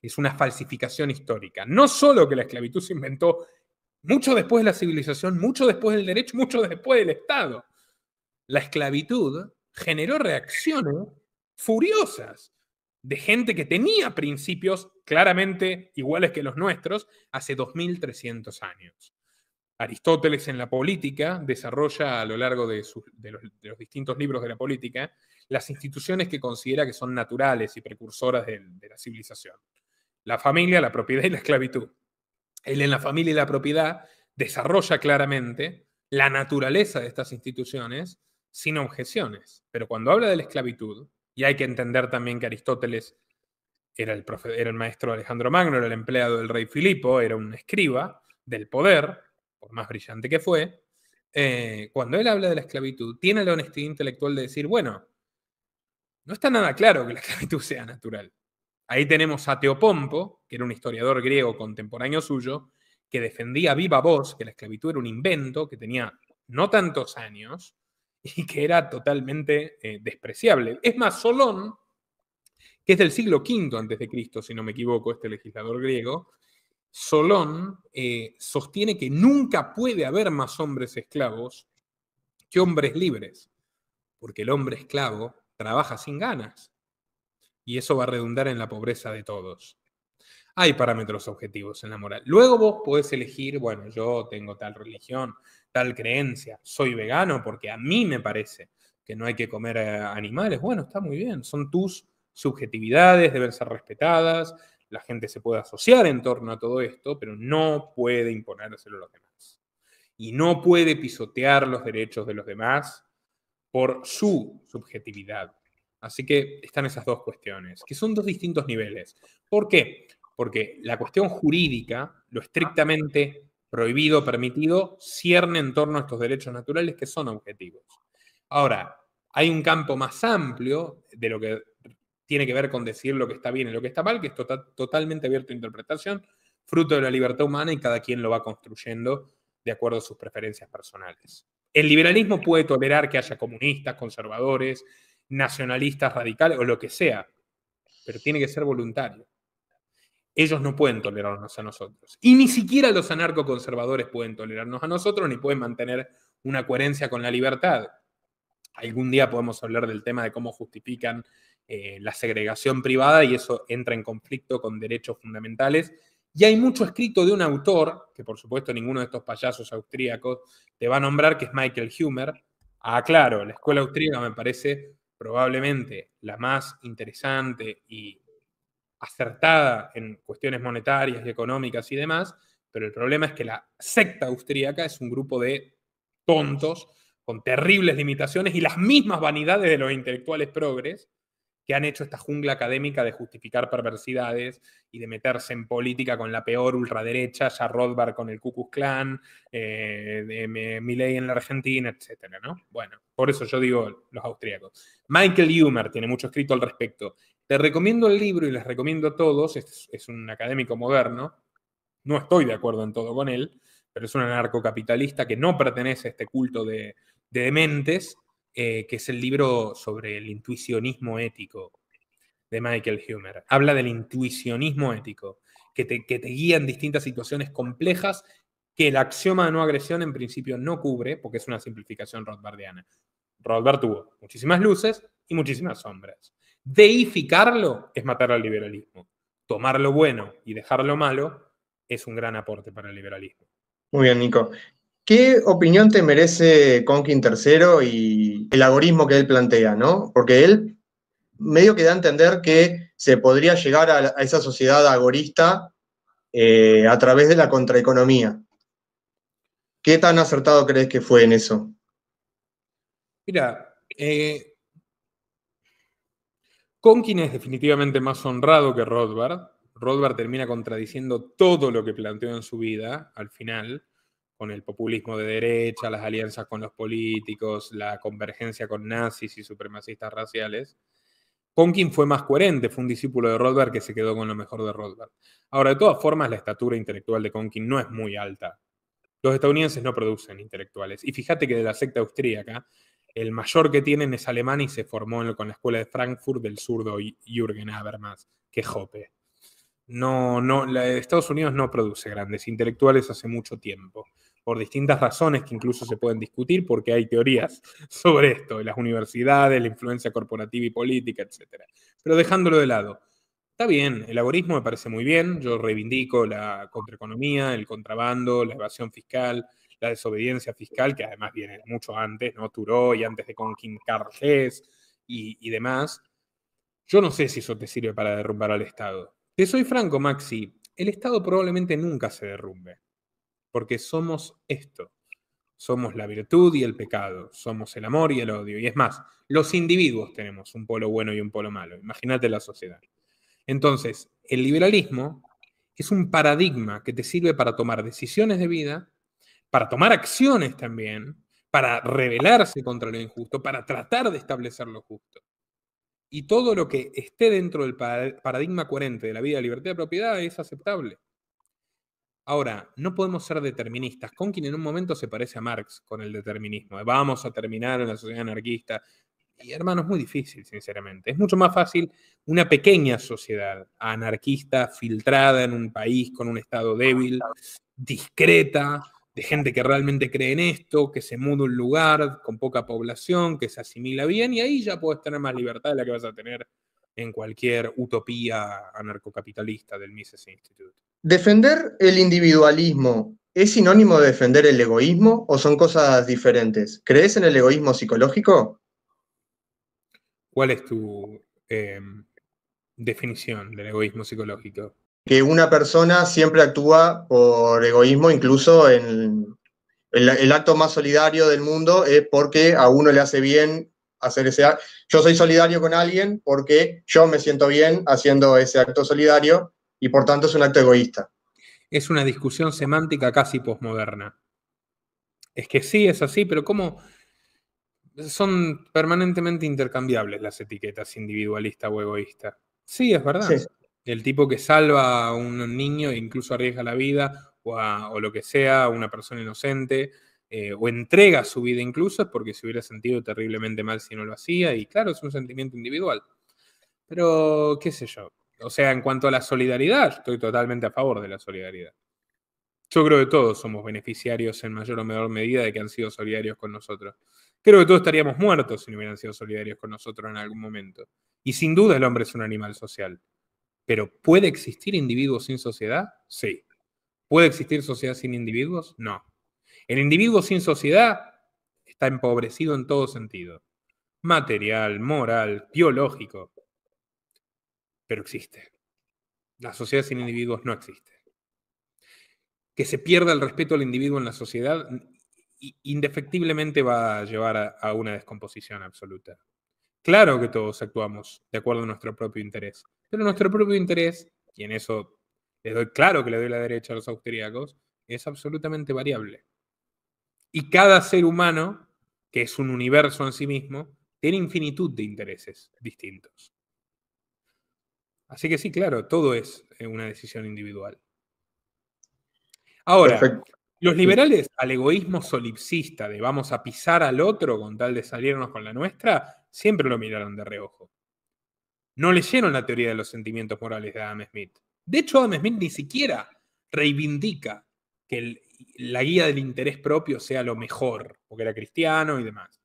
es una falsificación histórica. No solo que la esclavitud se inventó mucho después de la civilización, mucho después del derecho, mucho después del Estado. La esclavitud generó reacciones furiosas de gente que tenía principios claramente iguales que los nuestros hace 2300 años. Aristóteles en la política desarrolla a lo largo de, los, distintos libros de la política las instituciones que considera que son naturales y precursoras de la civilización la familia, la propiedad y la esclavitud. Él en la familia y la propiedad desarrolla claramente la naturaleza de estas instituciones sin objeciones. Pero cuando habla de la esclavitud, y hay que entender también que Aristóteles era el, maestro Alejandro Magno, era el empleado del rey Filipo, era un escriba del poder, por más brillante que fue, eh, cuando él habla de la esclavitud, tiene la honestidad intelectual de decir, bueno, no está nada claro que la esclavitud sea natural. Ahí tenemos a Teopompo, que era un historiador griego contemporáneo suyo, que defendía viva voz que la esclavitud era un invento, que tenía no tantos años (laughs) y que era totalmente eh, despreciable. Es más, Solón, que es del siglo V antes de Cristo, si no me equivoco, este legislador griego, Solón eh, sostiene que nunca puede haber más hombres esclavos que hombres libres, porque el hombre esclavo trabaja sin ganas y eso va a redundar en la pobreza de todos. Hay parámetros objetivos en la moral. Luego vos podés elegir, bueno, yo tengo tal religión, tal creencia, soy vegano porque a mí me parece que no hay que comer eh, animales. Bueno, está muy bien, son tus subjetividades, deben ser respetadas, la gente se puede asociar en torno a todo esto, pero no puede imponérselo a los demás. Y no puede pisotear los derechos de los demás por su subjetividad. Así que están esas dos cuestiones, que son dos distintos niveles. ¿Por qué? Porque la cuestión jurídica, lo estrictamente prohibido, permitido, cierne en torno a estos derechos naturales que son objetivos. Ahora, hay un campo más amplio de lo que tiene que ver con decir lo que está bien y lo que está mal, que es tota-, totalmente abierto a interpretación, fruto de la libertad humana y cada quien lo va construyendo de acuerdo a sus preferencias personales. El liberalismo puede tolerar que haya comunistas, conservadores, nacionalistas radicales o lo que sea, pero tiene que ser voluntario. Ellos no pueden tolerarnos a nosotros. Y ni siquiera los anarcoconservadores pueden tolerarnos a nosotros ni pueden mantener una coherencia con la libertad. Algún día podemos hablar del tema de cómo justifican eh, la segregación privada y eso entra en conflicto con derechos fundamentales. Y hay mucho escrito de un autor, que por supuesto ninguno de estos payasos austríacos te va a nombrar, que es Michael Humer. Ah, claro, la escuela austríaca me parece probablemente la más interesante y acertada en cuestiones monetarias y económicas y demás, pero el problema es que la secta austríaca es un grupo de tontos con terribles limitaciones y las mismas vanidades de los intelectuales progres, que han hecho esta jungla académica de justificar perversidades y de meterse en política con la peor ultraderecha, ya Rothbard con el Ku Klux Klan, eh, en la Argentina, etc. Bueno, por eso yo digo los austríacos. Michael Humer tiene mucho escrito al respecto. Te recomiendo el libro y les recomiendo a todos, es, un académico moderno, no estoy de acuerdo en todo con él, pero es un anarcocapitalista que no pertenece a este culto de, de dementes, eh, que es el libro sobre el intuicionismo ético de Michael Humer. Habla del intuicionismo ético, que te, que te guía en distintas situaciones complejas que el axioma de no agresión en principio no cubre, porque es una simplificación rothbardiana. Rothbard tuvo muchísimas luces y muchísimas sombras. Deificarlo es matar al liberalismo. Tomar lo bueno y dejar lo malo es un gran aporte para el liberalismo. Muy bien, Nico. ¿Qué opinión te merece Conkin III y el agorismo que él plantea, Porque él medio que da a entender que se podría llegar a, esa sociedad agorista eh, a través de la contraeconomía. ¿Qué tan acertado crees que fue en eso? Mira, eh, Conkin es definitivamente más honrado que Rothbard. Rothbard termina contradiciendo todo lo que planteó en su vida al final con el populismo de derecha, las alianzas con los políticos, la convergencia con nazis y supremacistas raciales. Konkin fue más coherente, fue un discípulo de Rothbard que se quedó con lo mejor de Rothbard. Ahora, de todas formas, la estatura intelectual de Conkin no es muy alta. Los estadounidenses no producen intelectuales. Y fíjate que de la secta austríaca, el mayor que tienen es alemán y se formó con la escuela de Frankfurt del zurdo Jürgen Habermas, que jope. No, no, la Estados Unidos no produce grandes intelectuales hace mucho tiempo, por distintas razones que incluso se pueden discutir, porque hay teorías (laughs) sobre esto, las universidades, la influencia corporativa y política, etc. Pero dejándolo de lado, está bien, el algoritmo me parece muy bien, yo reivindico la contraeconomía, el contrabando, la evasión fiscal, la desobediencia fiscal, que además viene mucho antes, ¿no? Turó y antes de Conkin Carles y demás. Yo no sé si eso te sirve para derrumbar al Estado. Te soy franco, Maxi, el Estado probablemente nunca se derrumbe, porque somos esto. Somos la virtud y el pecado, somos el amor y el odio. Y es más, los individuos tenemos un polo bueno y un polo malo. Imagínate la sociedad. Entonces, el liberalismo es un paradigma que te sirve para tomar decisiones de vida, para tomar acciones también, para rebelarse contra lo injusto, para tratar de establecer lo justo. Y todo lo que esté dentro del paradigma coherente de la vida, libertad y propiedad es aceptable. Ahora, no podemos ser deterministas. con quien en un momento se parece a Marx con el determinismo. Eh, vamos a terminar en la sociedad anarquista. Y hermano, es muy difícil, sinceramente. Es mucho más fácil una pequeña sociedad anarquista, filtrada en un país con un Estado débil, discreta, de gente que realmente cree en esto, que se muda a un lugar con poca población, que se asimila bien, y ahí ya puedes tener más libertad de la que vas a tener en cualquier utopía anarcocapitalista del Mises Institute. ¿Defender el individualismo es sinónimo de defender el egoísmo o son cosas diferentes? ¿Crees en el egoísmo psicológico? ¿Cuál es tu eh, definición del egoísmo psicológico? que una persona siempre actúa por egoísmo, incluso en el, acto más solidario del mundo es porque a uno le hace bien hacer ese acto. Yo soy solidario con alguien porque yo me siento bien haciendo ese acto solidario y por tanto es un acto egoísta. Es una discusión semántica casi posmoderna. Es que sí, es así, pero ¿cómo? Son permanentemente intercambiables las etiquetas individualista o egoísta. Sí, es verdad el tipo que salva a un niño e incluso arriesga la vida o, lo que sea, a una persona inocente, eh, o entrega su vida incluso, es porque se hubiera sentido terriblemente mal si no lo hacía, y claro, es un sentimiento individual. Pero, qué sé yo. O sea, en cuanto a la solidaridad, estoy totalmente a favor de la solidaridad. Yo creo que todos somos beneficiarios en mayor o menor medida de que han sido solidarios con nosotros. Creo que todos estaríamos muertos si no hubieran sido solidarios con nosotros en algún momento. Y sin duda el hombre es un animal social. Pero ¿puede existir individuos sin sociedad? Sí. ¿Puede existir sociedad sin individuos? No. El individuo sin sociedad está empobrecido en todo sentido. Material, moral, biológico. Pero existe. La sociedad sin individuos no existe. Que se pierda el respeto al individuo en la sociedad indefectiblemente va a llevar a, a una descomposición absoluta. Claro que todos actuamos de acuerdo a nuestro propio interés, pero nuestro propio interés, y en eso les doy claro que le doy la derecha a los austriacos, es absolutamente variable. Y cada ser humano, que es un universo en sí mismo, tiene infinitud de intereses distintos. Así que sí, claro, todo es eh, una decisión individual. Ahora, los liberales al egoísmo solipsista de vamos a pisar al otro con tal de salirnos con la nuestra, siempre lo miraron de reojo no leyeron la teoría de los sentimientos morales de Adam Smith. De hecho, Adam Smith ni siquiera reivindica que la guía del interés propio sea lo mejor, porque era cristiano y demás.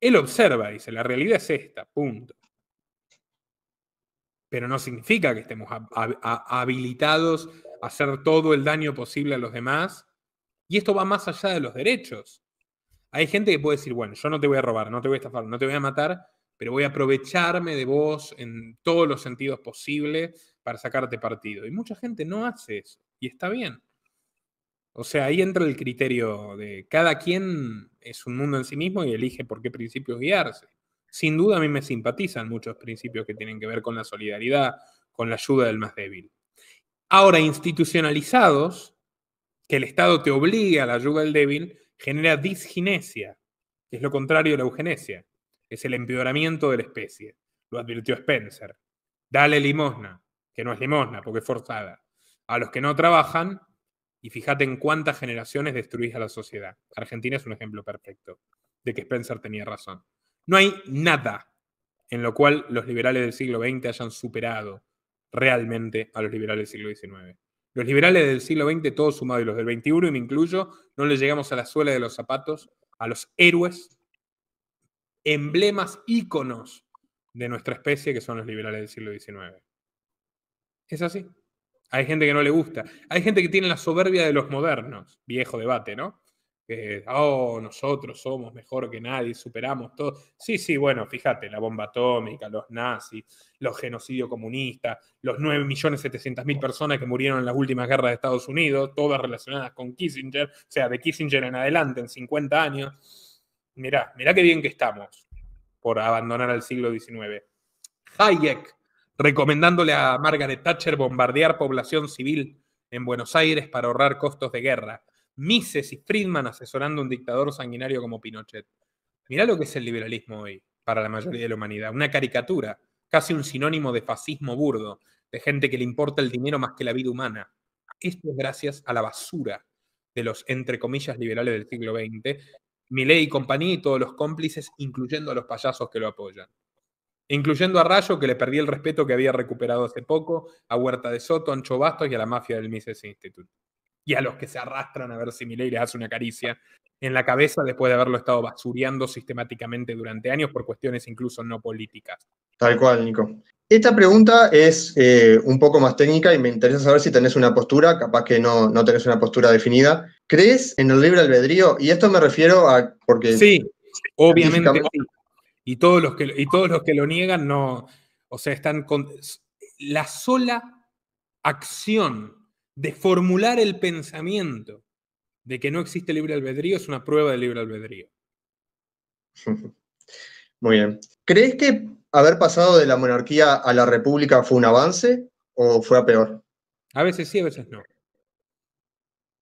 Él observa, dice, la realidad es esta, punto. Pero no significa que estemos habilitados a hacer todo el daño posible a los demás. Y esto va más allá de los derechos. Hay gente que puede decir, bueno, yo no te voy a robar, no te voy a estafar, no te voy a matar, pero voy a aprovecharme de vos en todos los sentidos posibles para sacarte partido. Y mucha gente no hace eso, y está bien. O sea, ahí entra el criterio de cada quien es un mundo en sí mismo y elige por qué principios guiarse. Sin duda a mí me simpatizan muchos principios que tienen que ver con la solidaridad, con la ayuda del más débil. Ahora, institucionalizados, que el Estado te obligue a la ayuda del débil, genera disginesia, que es lo contrario de la eugenesia es el empeoramiento de la especie. Lo advirtió Spencer. Dale limosna, que no es limosna porque es forzada, a los que no trabajan y fíjate en cuántas generaciones destruís a la sociedad. Argentina es un ejemplo perfecto de que Spencer tenía razón. No hay nada en lo cual los liberales del siglo XX hayan superado realmente a los liberales del siglo XIX. Los liberales del siglo XX, todos sumados, y los del XXI, y me incluyo, no le llegamos a la suela de los zapatos a los héroes emblemas, íconos de nuestra especie que son los liberales del siglo XIX. Es así. Hay gente que no le gusta. Hay gente que tiene la soberbia de los modernos. Viejo debate, ¿no? Que, oh, nosotros somos mejor que nadie, superamos todo. Sí, sí, bueno, fíjate, la bomba atómica, los nazis, los genocidios comunistas, los 9.700.000 personas que murieron en las últimas guerras de Estados Unidos, todas relacionadas con Kissinger, o sea, de Kissinger en adelante, en 50 años mirá, mirá qué bien que estamos por abandonar al siglo XIX. Hayek, recomendándole a Margaret Thatcher bombardear población civil en Buenos Aires para ahorrar costos de guerra. Mises y Friedman asesorando a un dictador sanguinario como Pinochet. Mirá lo que es el liberalismo hoy para la mayoría de la humanidad. Una caricatura, casi un sinónimo de fascismo burdo, de gente que le importa el dinero más que la vida humana. Esto es gracias a la basura de los, entre comillas, liberales del siglo XX, Milei y compañía y todos los cómplices, incluyendo a los payasos que lo apoyan. Incluyendo a Rayo, que le perdí el respeto que había recuperado hace poco, a Huerta de Soto, a Ancho Bastos y a la mafia del Mises Institute. Y a los que se arrastran a ver si Milei les hace una caricia en la cabeza después de haberlo estado basureando sistemáticamente durante años por cuestiones incluso no políticas. Tal cual, Nico. Esta pregunta es eh, un poco más técnica y me interesa saber si tenés una postura, capaz que no, no tenés una postura definida. ¿Crees en el libre albedrío? Y esto me refiero a porque sí, obviamente y todos los que y todos los que lo niegan no, o sea, están con la sola acción de formular el pensamiento de que no existe libre albedrío es una prueba de libre albedrío. (laughs) Muy bien. ¿Crees que haber pasado de la monarquía a la república fue un avance o fue a peor? A veces sí, a veces no.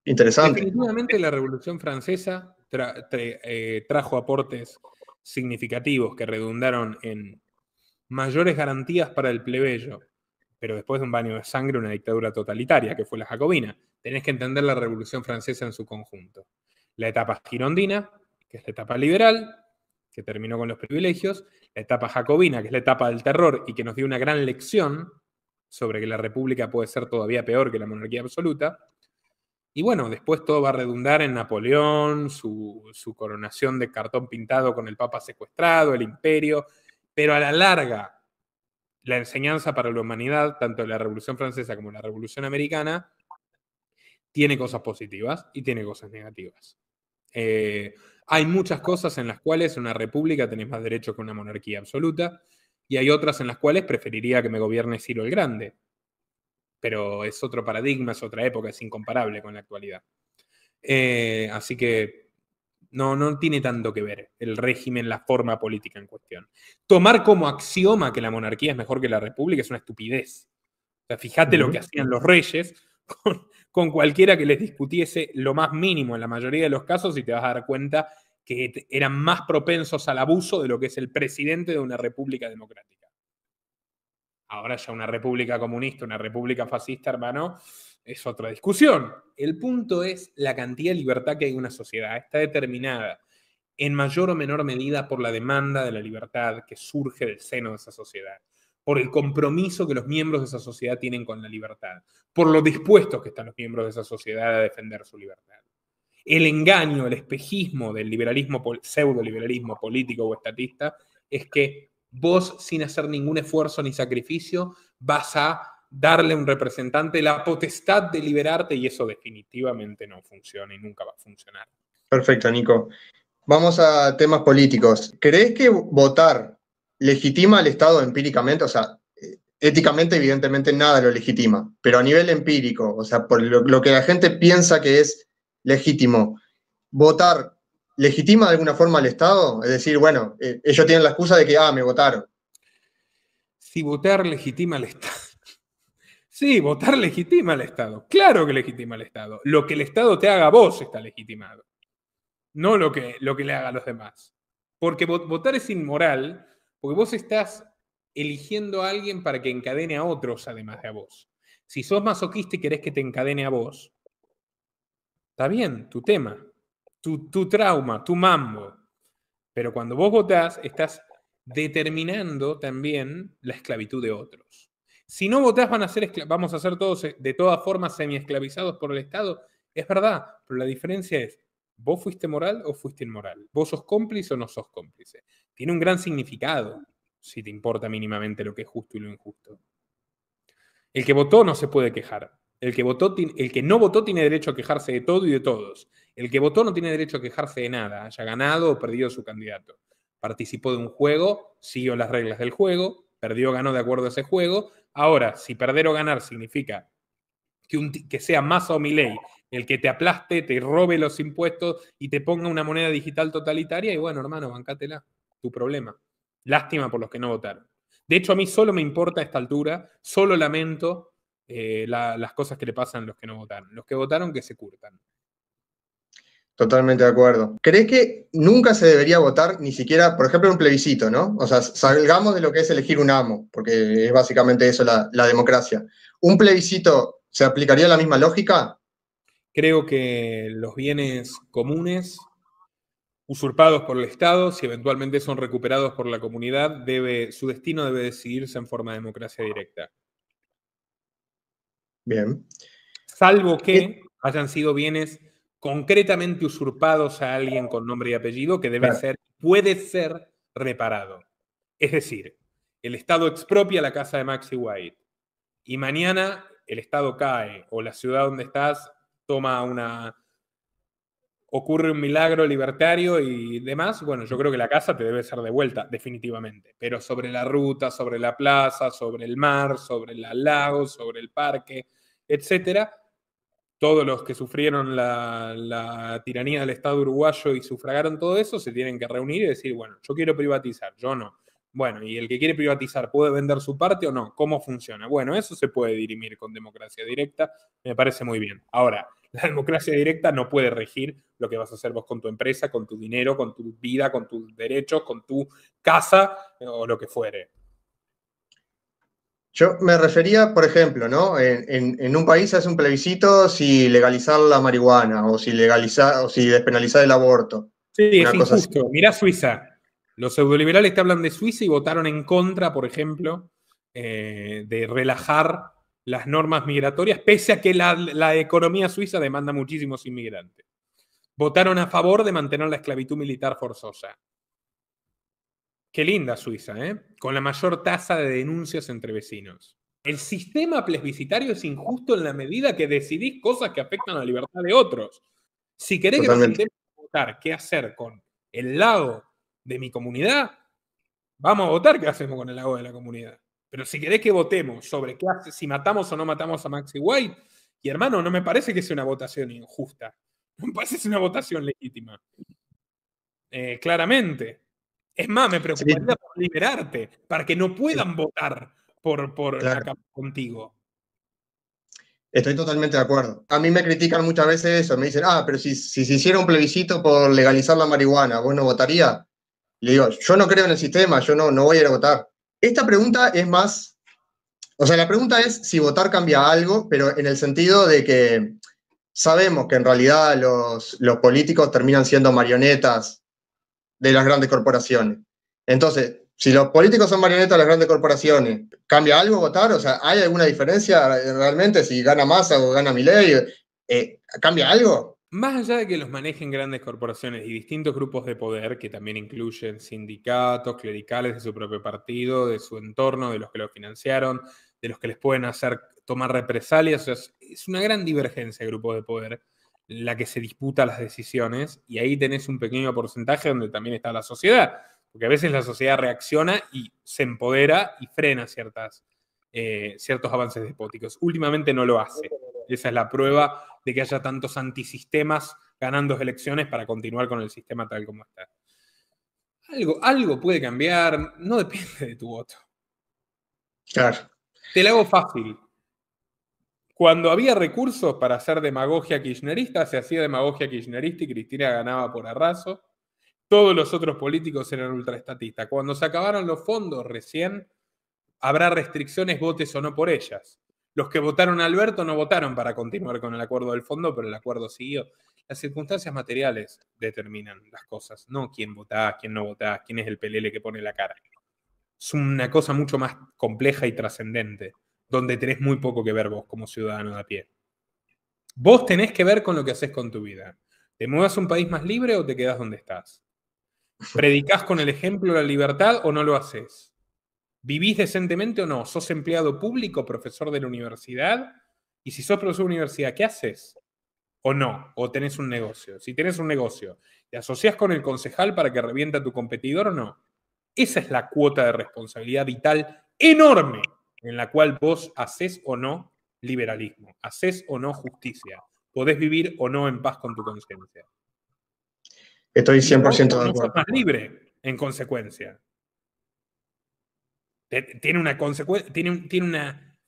Interesante. Definitivamente la Revolución Francesa eh, trajo aportes significativos que redundaron en mayores garantías para el plebeyo, pero después de un baño de sangre, una dictadura totalitaria, que fue la jacobina. Tenés que entender la Revolución Francesa en su conjunto. La etapa girondina, que es la etapa liberal, que terminó con los privilegios, la etapa jacobina, que es la etapa del terror y que nos dio una gran lección sobre que la república puede ser todavía peor que la monarquía absoluta. Y bueno, después todo va a redundar en Napoleón, su, coronación de cartón pintado con el Papa secuestrado, el imperio, pero a la larga, la enseñanza para la humanidad, tanto la Revolución Francesa como la Revolución Americana, tiene cosas positivas y tiene cosas negativas. Eh, hay muchas cosas en las cuales una república tenés más derecho que una monarquía absoluta y hay otras en las cuales preferiría que me gobierne Ciro el Grande. Pero es otro paradigma, es otra época, es incomparable con la actualidad. Eh, así que no, no tiene tanto que ver el régimen, la forma política en cuestión. Tomar como axioma que la monarquía es mejor que la república es una estupidez. O fíjate lo que hacían los reyes (laughs) con, con cualquiera que les discutiese lo más mínimo en la mayoría de los casos y te vas a dar cuenta que eran más propensos al abuso de lo que es el presidente de una república democrática. Ahora ya una república comunista, una república fascista, hermano, es otra discusión. El punto es la cantidad de libertad que hay en una sociedad. Está determinada en mayor o menor medida por la demanda de la libertad que surge del seno de esa sociedad por el compromiso que los miembros de esa sociedad tienen con la libertad, por lo dispuestos que están los miembros de esa sociedad a defender su libertad. El engaño, el espejismo del liberalismo, pseudo-liberalismo político o estatista, es que vos, sin hacer ningún esfuerzo ni sacrificio, vas a darle a un representante la potestad de liberarte y eso definitivamente no funciona y nunca va a funcionar. Perfecto, Nico. Vamos a temas políticos. ¿Crees que votar legitima al Estado empíricamente, o sea, eh, éticamente evidentemente nada lo legitima, pero a nivel empírico, o sea, por lo, que la gente piensa que es legítimo, votar legitima de alguna forma al Estado, es decir, bueno, eh, ellos tienen la excusa de que, ah, me votaron. Si votar legitima al Estado. (laughs) Sí, votar legitima al Estado. Claro que legitima al Estado. Lo que el Estado te haga a vos está legitimado. No lo que, lo que le haga a los demás. Porque votar es inmoral porque vos estás eligiendo a alguien para que encadene a otros además de a vos. Si sos masoquista y querés que te encadene a vos, está bien, tu tema, tu, tu trauma, tu mambo. Pero cuando vos votás, estás determinando también la esclavitud de otros. Si no votás, van a ser vamos a ser todos eh, de todas formas semi-esclavizados por el Estado. Es verdad, pero la diferencia es, ¿vos fuiste moral o fuiste inmoral? ¿Vos sos cómplice o no sos cómplice? tiene un gran significado, si te importa mínimamente lo que es justo y lo injusto. El que votó no se puede quejar. El que, votó, el que no votó tiene derecho a quejarse de todo y de todos. El que votó no tiene derecho a quejarse de nada, haya ganado o perdido su candidato. Participó de un juego, siguió las reglas del juego, perdió o ganó de acuerdo a ese juego. Ahora, si perder o ganar significa que, sea Massa o Miley el que te aplaste, te robe los impuestos y te ponga una moneda digital totalitaria, y bueno, hermano, bancátela tu problema. Lástima por los que no votaron. De hecho, a mí solo me importa a esta altura, solo lamento eh, las cosas que le pasan a los que no votaron. Los que votaron que se curtan. Totalmente de acuerdo. ¿Crees que nunca se debería votar ni siquiera, por ejemplo, un plebiscito, ¿no? O sea, salgamos de lo que es elegir un amo, porque es básicamente eso la, la democracia. ¿Un plebiscito se aplicaría la misma lógica? Creo que los bienes comunes usurpados por el Estado, si eventualmente son recuperados por la comunidad, debe, su destino debe decidirse en forma de democracia directa. Bien. Salvo que hayan sido bienes concretamente usurpados a alguien con nombre y apellido que debe ser, puede ser reparado. Es decir, el Estado expropia la casa de Maxi White y mañana el Estado cae o la ciudad donde estás toma una, ocurre un milagro libertario y demás, bueno, yo creo que la casa te debe ser devuelta, definitivamente. Pero sobre la ruta, sobre la plaza, sobre el mar, sobre el lago, sobre el parque, etcétera, todos los que sufrieron la, la, tiranía del Estado uruguayo y sufragaron todo eso se tienen que reunir y decir, bueno, yo quiero privatizar, yo no. Bueno, y el que quiere privatizar puede vender su parte o no, ¿cómo funciona? Bueno, eso se puede dirimir con democracia directa, me parece muy bien. Ahora, (laughs) La democracia directa no puede regir lo que vas a hacer vos con tu empresa, con tu dinero, con tu vida, con tus derechos, con tu casa eh, o lo que fuere. Yo me refería, por ejemplo, ¿no? En, un país se hace un plebiscito si legalizar la marihuana o si legalizar o si despenalizar el aborto. Sí, es injusto. Mirá Suiza. Los pseudoliberales te hablan de Suiza y votaron en contra, por ejemplo, eh, de relajar las normas migratorias, pese a que la, economía suiza demanda muchísimos inmigrantes. Votaron a favor de mantener la esclavitud militar forzosa. Qué linda Suiza, ¿eh? Con la mayor tasa de denuncias entre vecinos. El sistema plebiscitario es injusto en la medida que decidís cosas que afectan a la libertad de otros. Si querés que votar qué hacer con el lago de mi comunidad, vamos a votar qué hacemos con el lago de la comunidad. Pero si querés que votemos sobre si matamos o no matamos a Maxi White, y hermano, no me parece que sea una votación injusta. No me parece que una votación legítima. Eh, claramente. Es más, me preocuparía por liberarte, para que no puedan votar por, por contigo. Estoy totalmente de acuerdo. A mí me critican muchas veces eso. Me dicen, ah, pero si, se hiciera un plebiscito por legalizar la marihuana, ¿vos no votarías? Le digo, yo no creo en el sistema, yo no, no voy a ir a votar. Esta pregunta es más, o sea, la pregunta es si votar cambia algo, pero en el sentido de que sabemos que en realidad los, políticos terminan siendo marionetas de las grandes corporaciones. Entonces, si los políticos son marionetas de las grandes corporaciones, ¿cambia algo votar? O sea, ¿hay alguna diferencia realmente si gana Massa o gana Milei? Eh, ¿Cambia algo? Más allá de que los manejen grandes corporaciones y distintos grupos de poder, que también incluyen sindicatos, clericales de su propio partido, de su entorno, de los que lo financiaron, de los que les pueden hacer tomar represalias, es una gran divergencia de grupos de poder la que se disputa las decisiones y ahí tenés un pequeño porcentaje donde también está la sociedad, porque a veces la sociedad reacciona y se empodera y frena ciertas, eh, ciertos avances despóticos. Últimamente no lo hace esa es la prueba de que haya tantos antisistemas ganando elecciones para continuar con el sistema tal como está. Algo, algo puede cambiar, no depende de tu voto. Te lo hago fácil. Cuando había recursos para hacer demagogia kirchnerista, se hacía demagogia kirchnerista y Cristina ganaba por arraso. Todos los otros políticos eran ultraestatistas. Cuando se acabaron los fondos recién, habrá restricciones, votes o no por ellas. Los que votaron a Alberto no votaron para continuar con el acuerdo del fondo, pero el acuerdo siguió. Las circunstancias materiales determinan las cosas, no quién vota, quién no vota, quién es el pelele que pone la cara. Es una cosa mucho más compleja y trascendente, donde tenés muy poco que ver vos como ciudadano de a pie. Vos tenés que ver con lo que haces con tu vida. ¿Te muevas a un país más libre o te quedás donde estás? ¿Predicás con el ejemplo la libertad o no lo haces? ¿Vivís decentemente o no? ¿Sos empleado público, profesor de la universidad? Y si sos profesor de universidad, ¿qué haces? ¿O no? ¿O tenés un negocio? Si tenés un negocio, ¿te asociás con el concejal para que revienta a tu competidor o no? Esa es la cuota de responsabilidad vital enorme en la cual vos haces o no liberalismo, haces o no justicia, podés vivir o no en paz con tu conciencia. Estoy 100% de acuerdo. libre en consecuencia. Tiene una, tiene, tiene una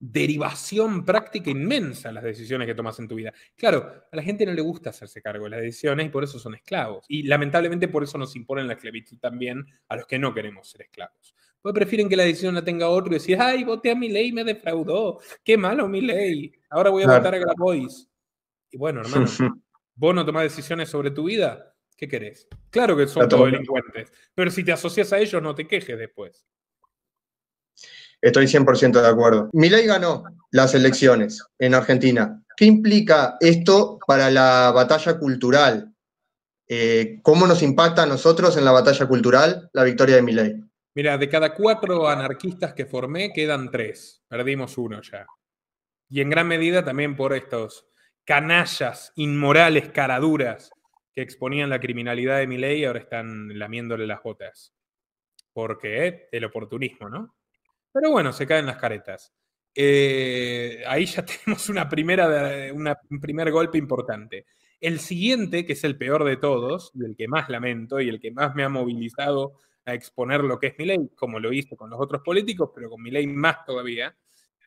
derivación práctica inmensa las decisiones que tomas en tu vida. Claro, a la gente no le gusta hacerse cargo de las decisiones y por eso son esclavos. Y lamentablemente por eso nos imponen la esclavitud también a los que no queremos ser esclavos. Pues prefieren que la decisión la tenga otro y decir, ay, voté a mi ley, me defraudó, qué malo mi ley, ahora voy a votar a Grabois. Y bueno, hermano, (laughs) vos no tomás decisiones sobre tu vida, ¿qué querés? Claro que son todos delincuentes, pero si te asocias a ellos no te quejes después. Estoy 100% de acuerdo. Milei ganó las elecciones en Argentina. ¿Qué implica esto para la batalla cultural? Eh, ¿Cómo nos impacta a nosotros en la batalla cultural la victoria de Milei? Mira, de cada cuatro anarquistas que formé, quedan tres. Perdimos uno ya. Y en gran medida también por estos canallas, inmorales, caraduras, que exponían la criminalidad de Milei y ahora están lamiéndole las botas. Porque eh, el oportunismo, ¿no? Pero bueno, se caen las caretas. Eh, ahí ya (laughs) tenemos una primera, eh, un primer golpe importante. El siguiente, que es el peor de todos, y el que más lamento y el que más me ha movilizado a exponer lo que es mi ley, como lo hice con los otros políticos, pero con mi ley más todavía,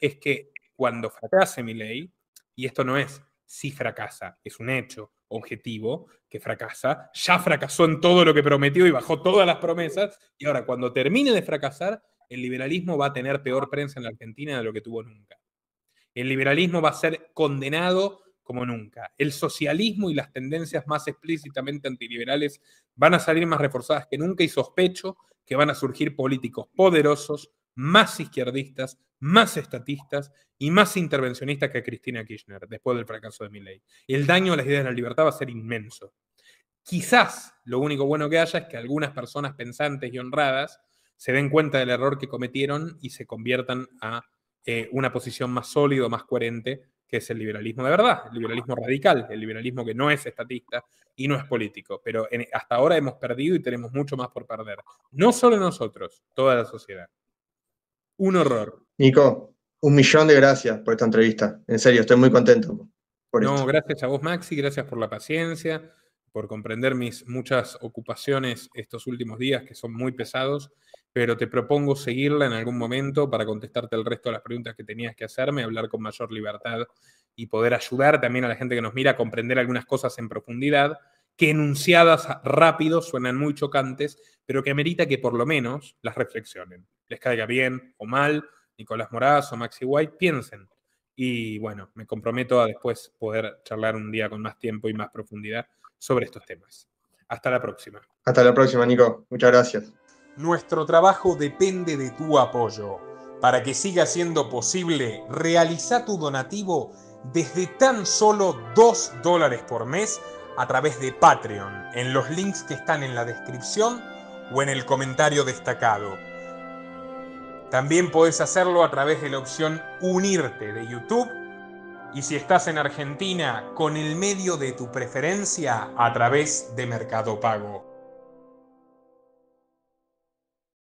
es que cuando fracase mi ley, y esto no es si fracasa, es un hecho objetivo que fracasa, ya fracasó en todo lo que prometió y bajó todas las promesas, y ahora cuando termine de fracasar, el liberalismo va a tener peor prensa en la Argentina de lo que tuvo nunca. El liberalismo va a ser condenado como nunca. El socialismo y las tendencias más explícitamente antiliberales van a salir más reforzadas que nunca y sospecho que van a surgir políticos poderosos, más izquierdistas, más estatistas y más intervencionistas que Cristina Kirchner después del fracaso de Milley. El daño a las ideas de la libertad va a ser inmenso. Quizás lo único bueno que haya es que algunas personas pensantes y honradas se den cuenta del error que cometieron y se conviertan a eh, una posición más sólida, más coherente, que es el liberalismo de verdad, el liberalismo radical, el liberalismo que no es estatista y no es político. Pero hasta ahora hemos perdido y tenemos mucho más por perder. No solo nosotros, toda la sociedad. Un horror. Nico, un millón de gracias por esta entrevista. En serio, estoy muy contento. Por no, gracias a vos, Maxi, gracias por la paciencia, por comprender mis muchas ocupaciones estos últimos días que son muy pesados pero te propongo seguirla en algún momento para contestarte el resto de las preguntas que tenías que hacerme, hablar con mayor libertad y poder ayudar también a la gente que nos mira a comprender algunas cosas en profundidad, que enunciadas rápido suenan muy chocantes, pero que amerita que por lo menos las reflexionen. Les caiga bien o mal, Nicolás Moraz o Maxi White, piensen. Y bueno, me comprometo a después poder charlar un día con más tiempo y más profundidad sobre estos temas. Hasta la próxima. Hasta la próxima, Nico. Muchas gracias. Nuestro trabajo depende de tu apoyo. Para que siga siendo posible, realiza tu donativo desde tan solo 2 dólares por mes a través de Patreon, en los links que están en la descripción o en el comentario destacado. También puedes hacerlo a través de la opción Unirte de YouTube y si estás en Argentina, con el medio de tu preferencia a través de Mercado Pago.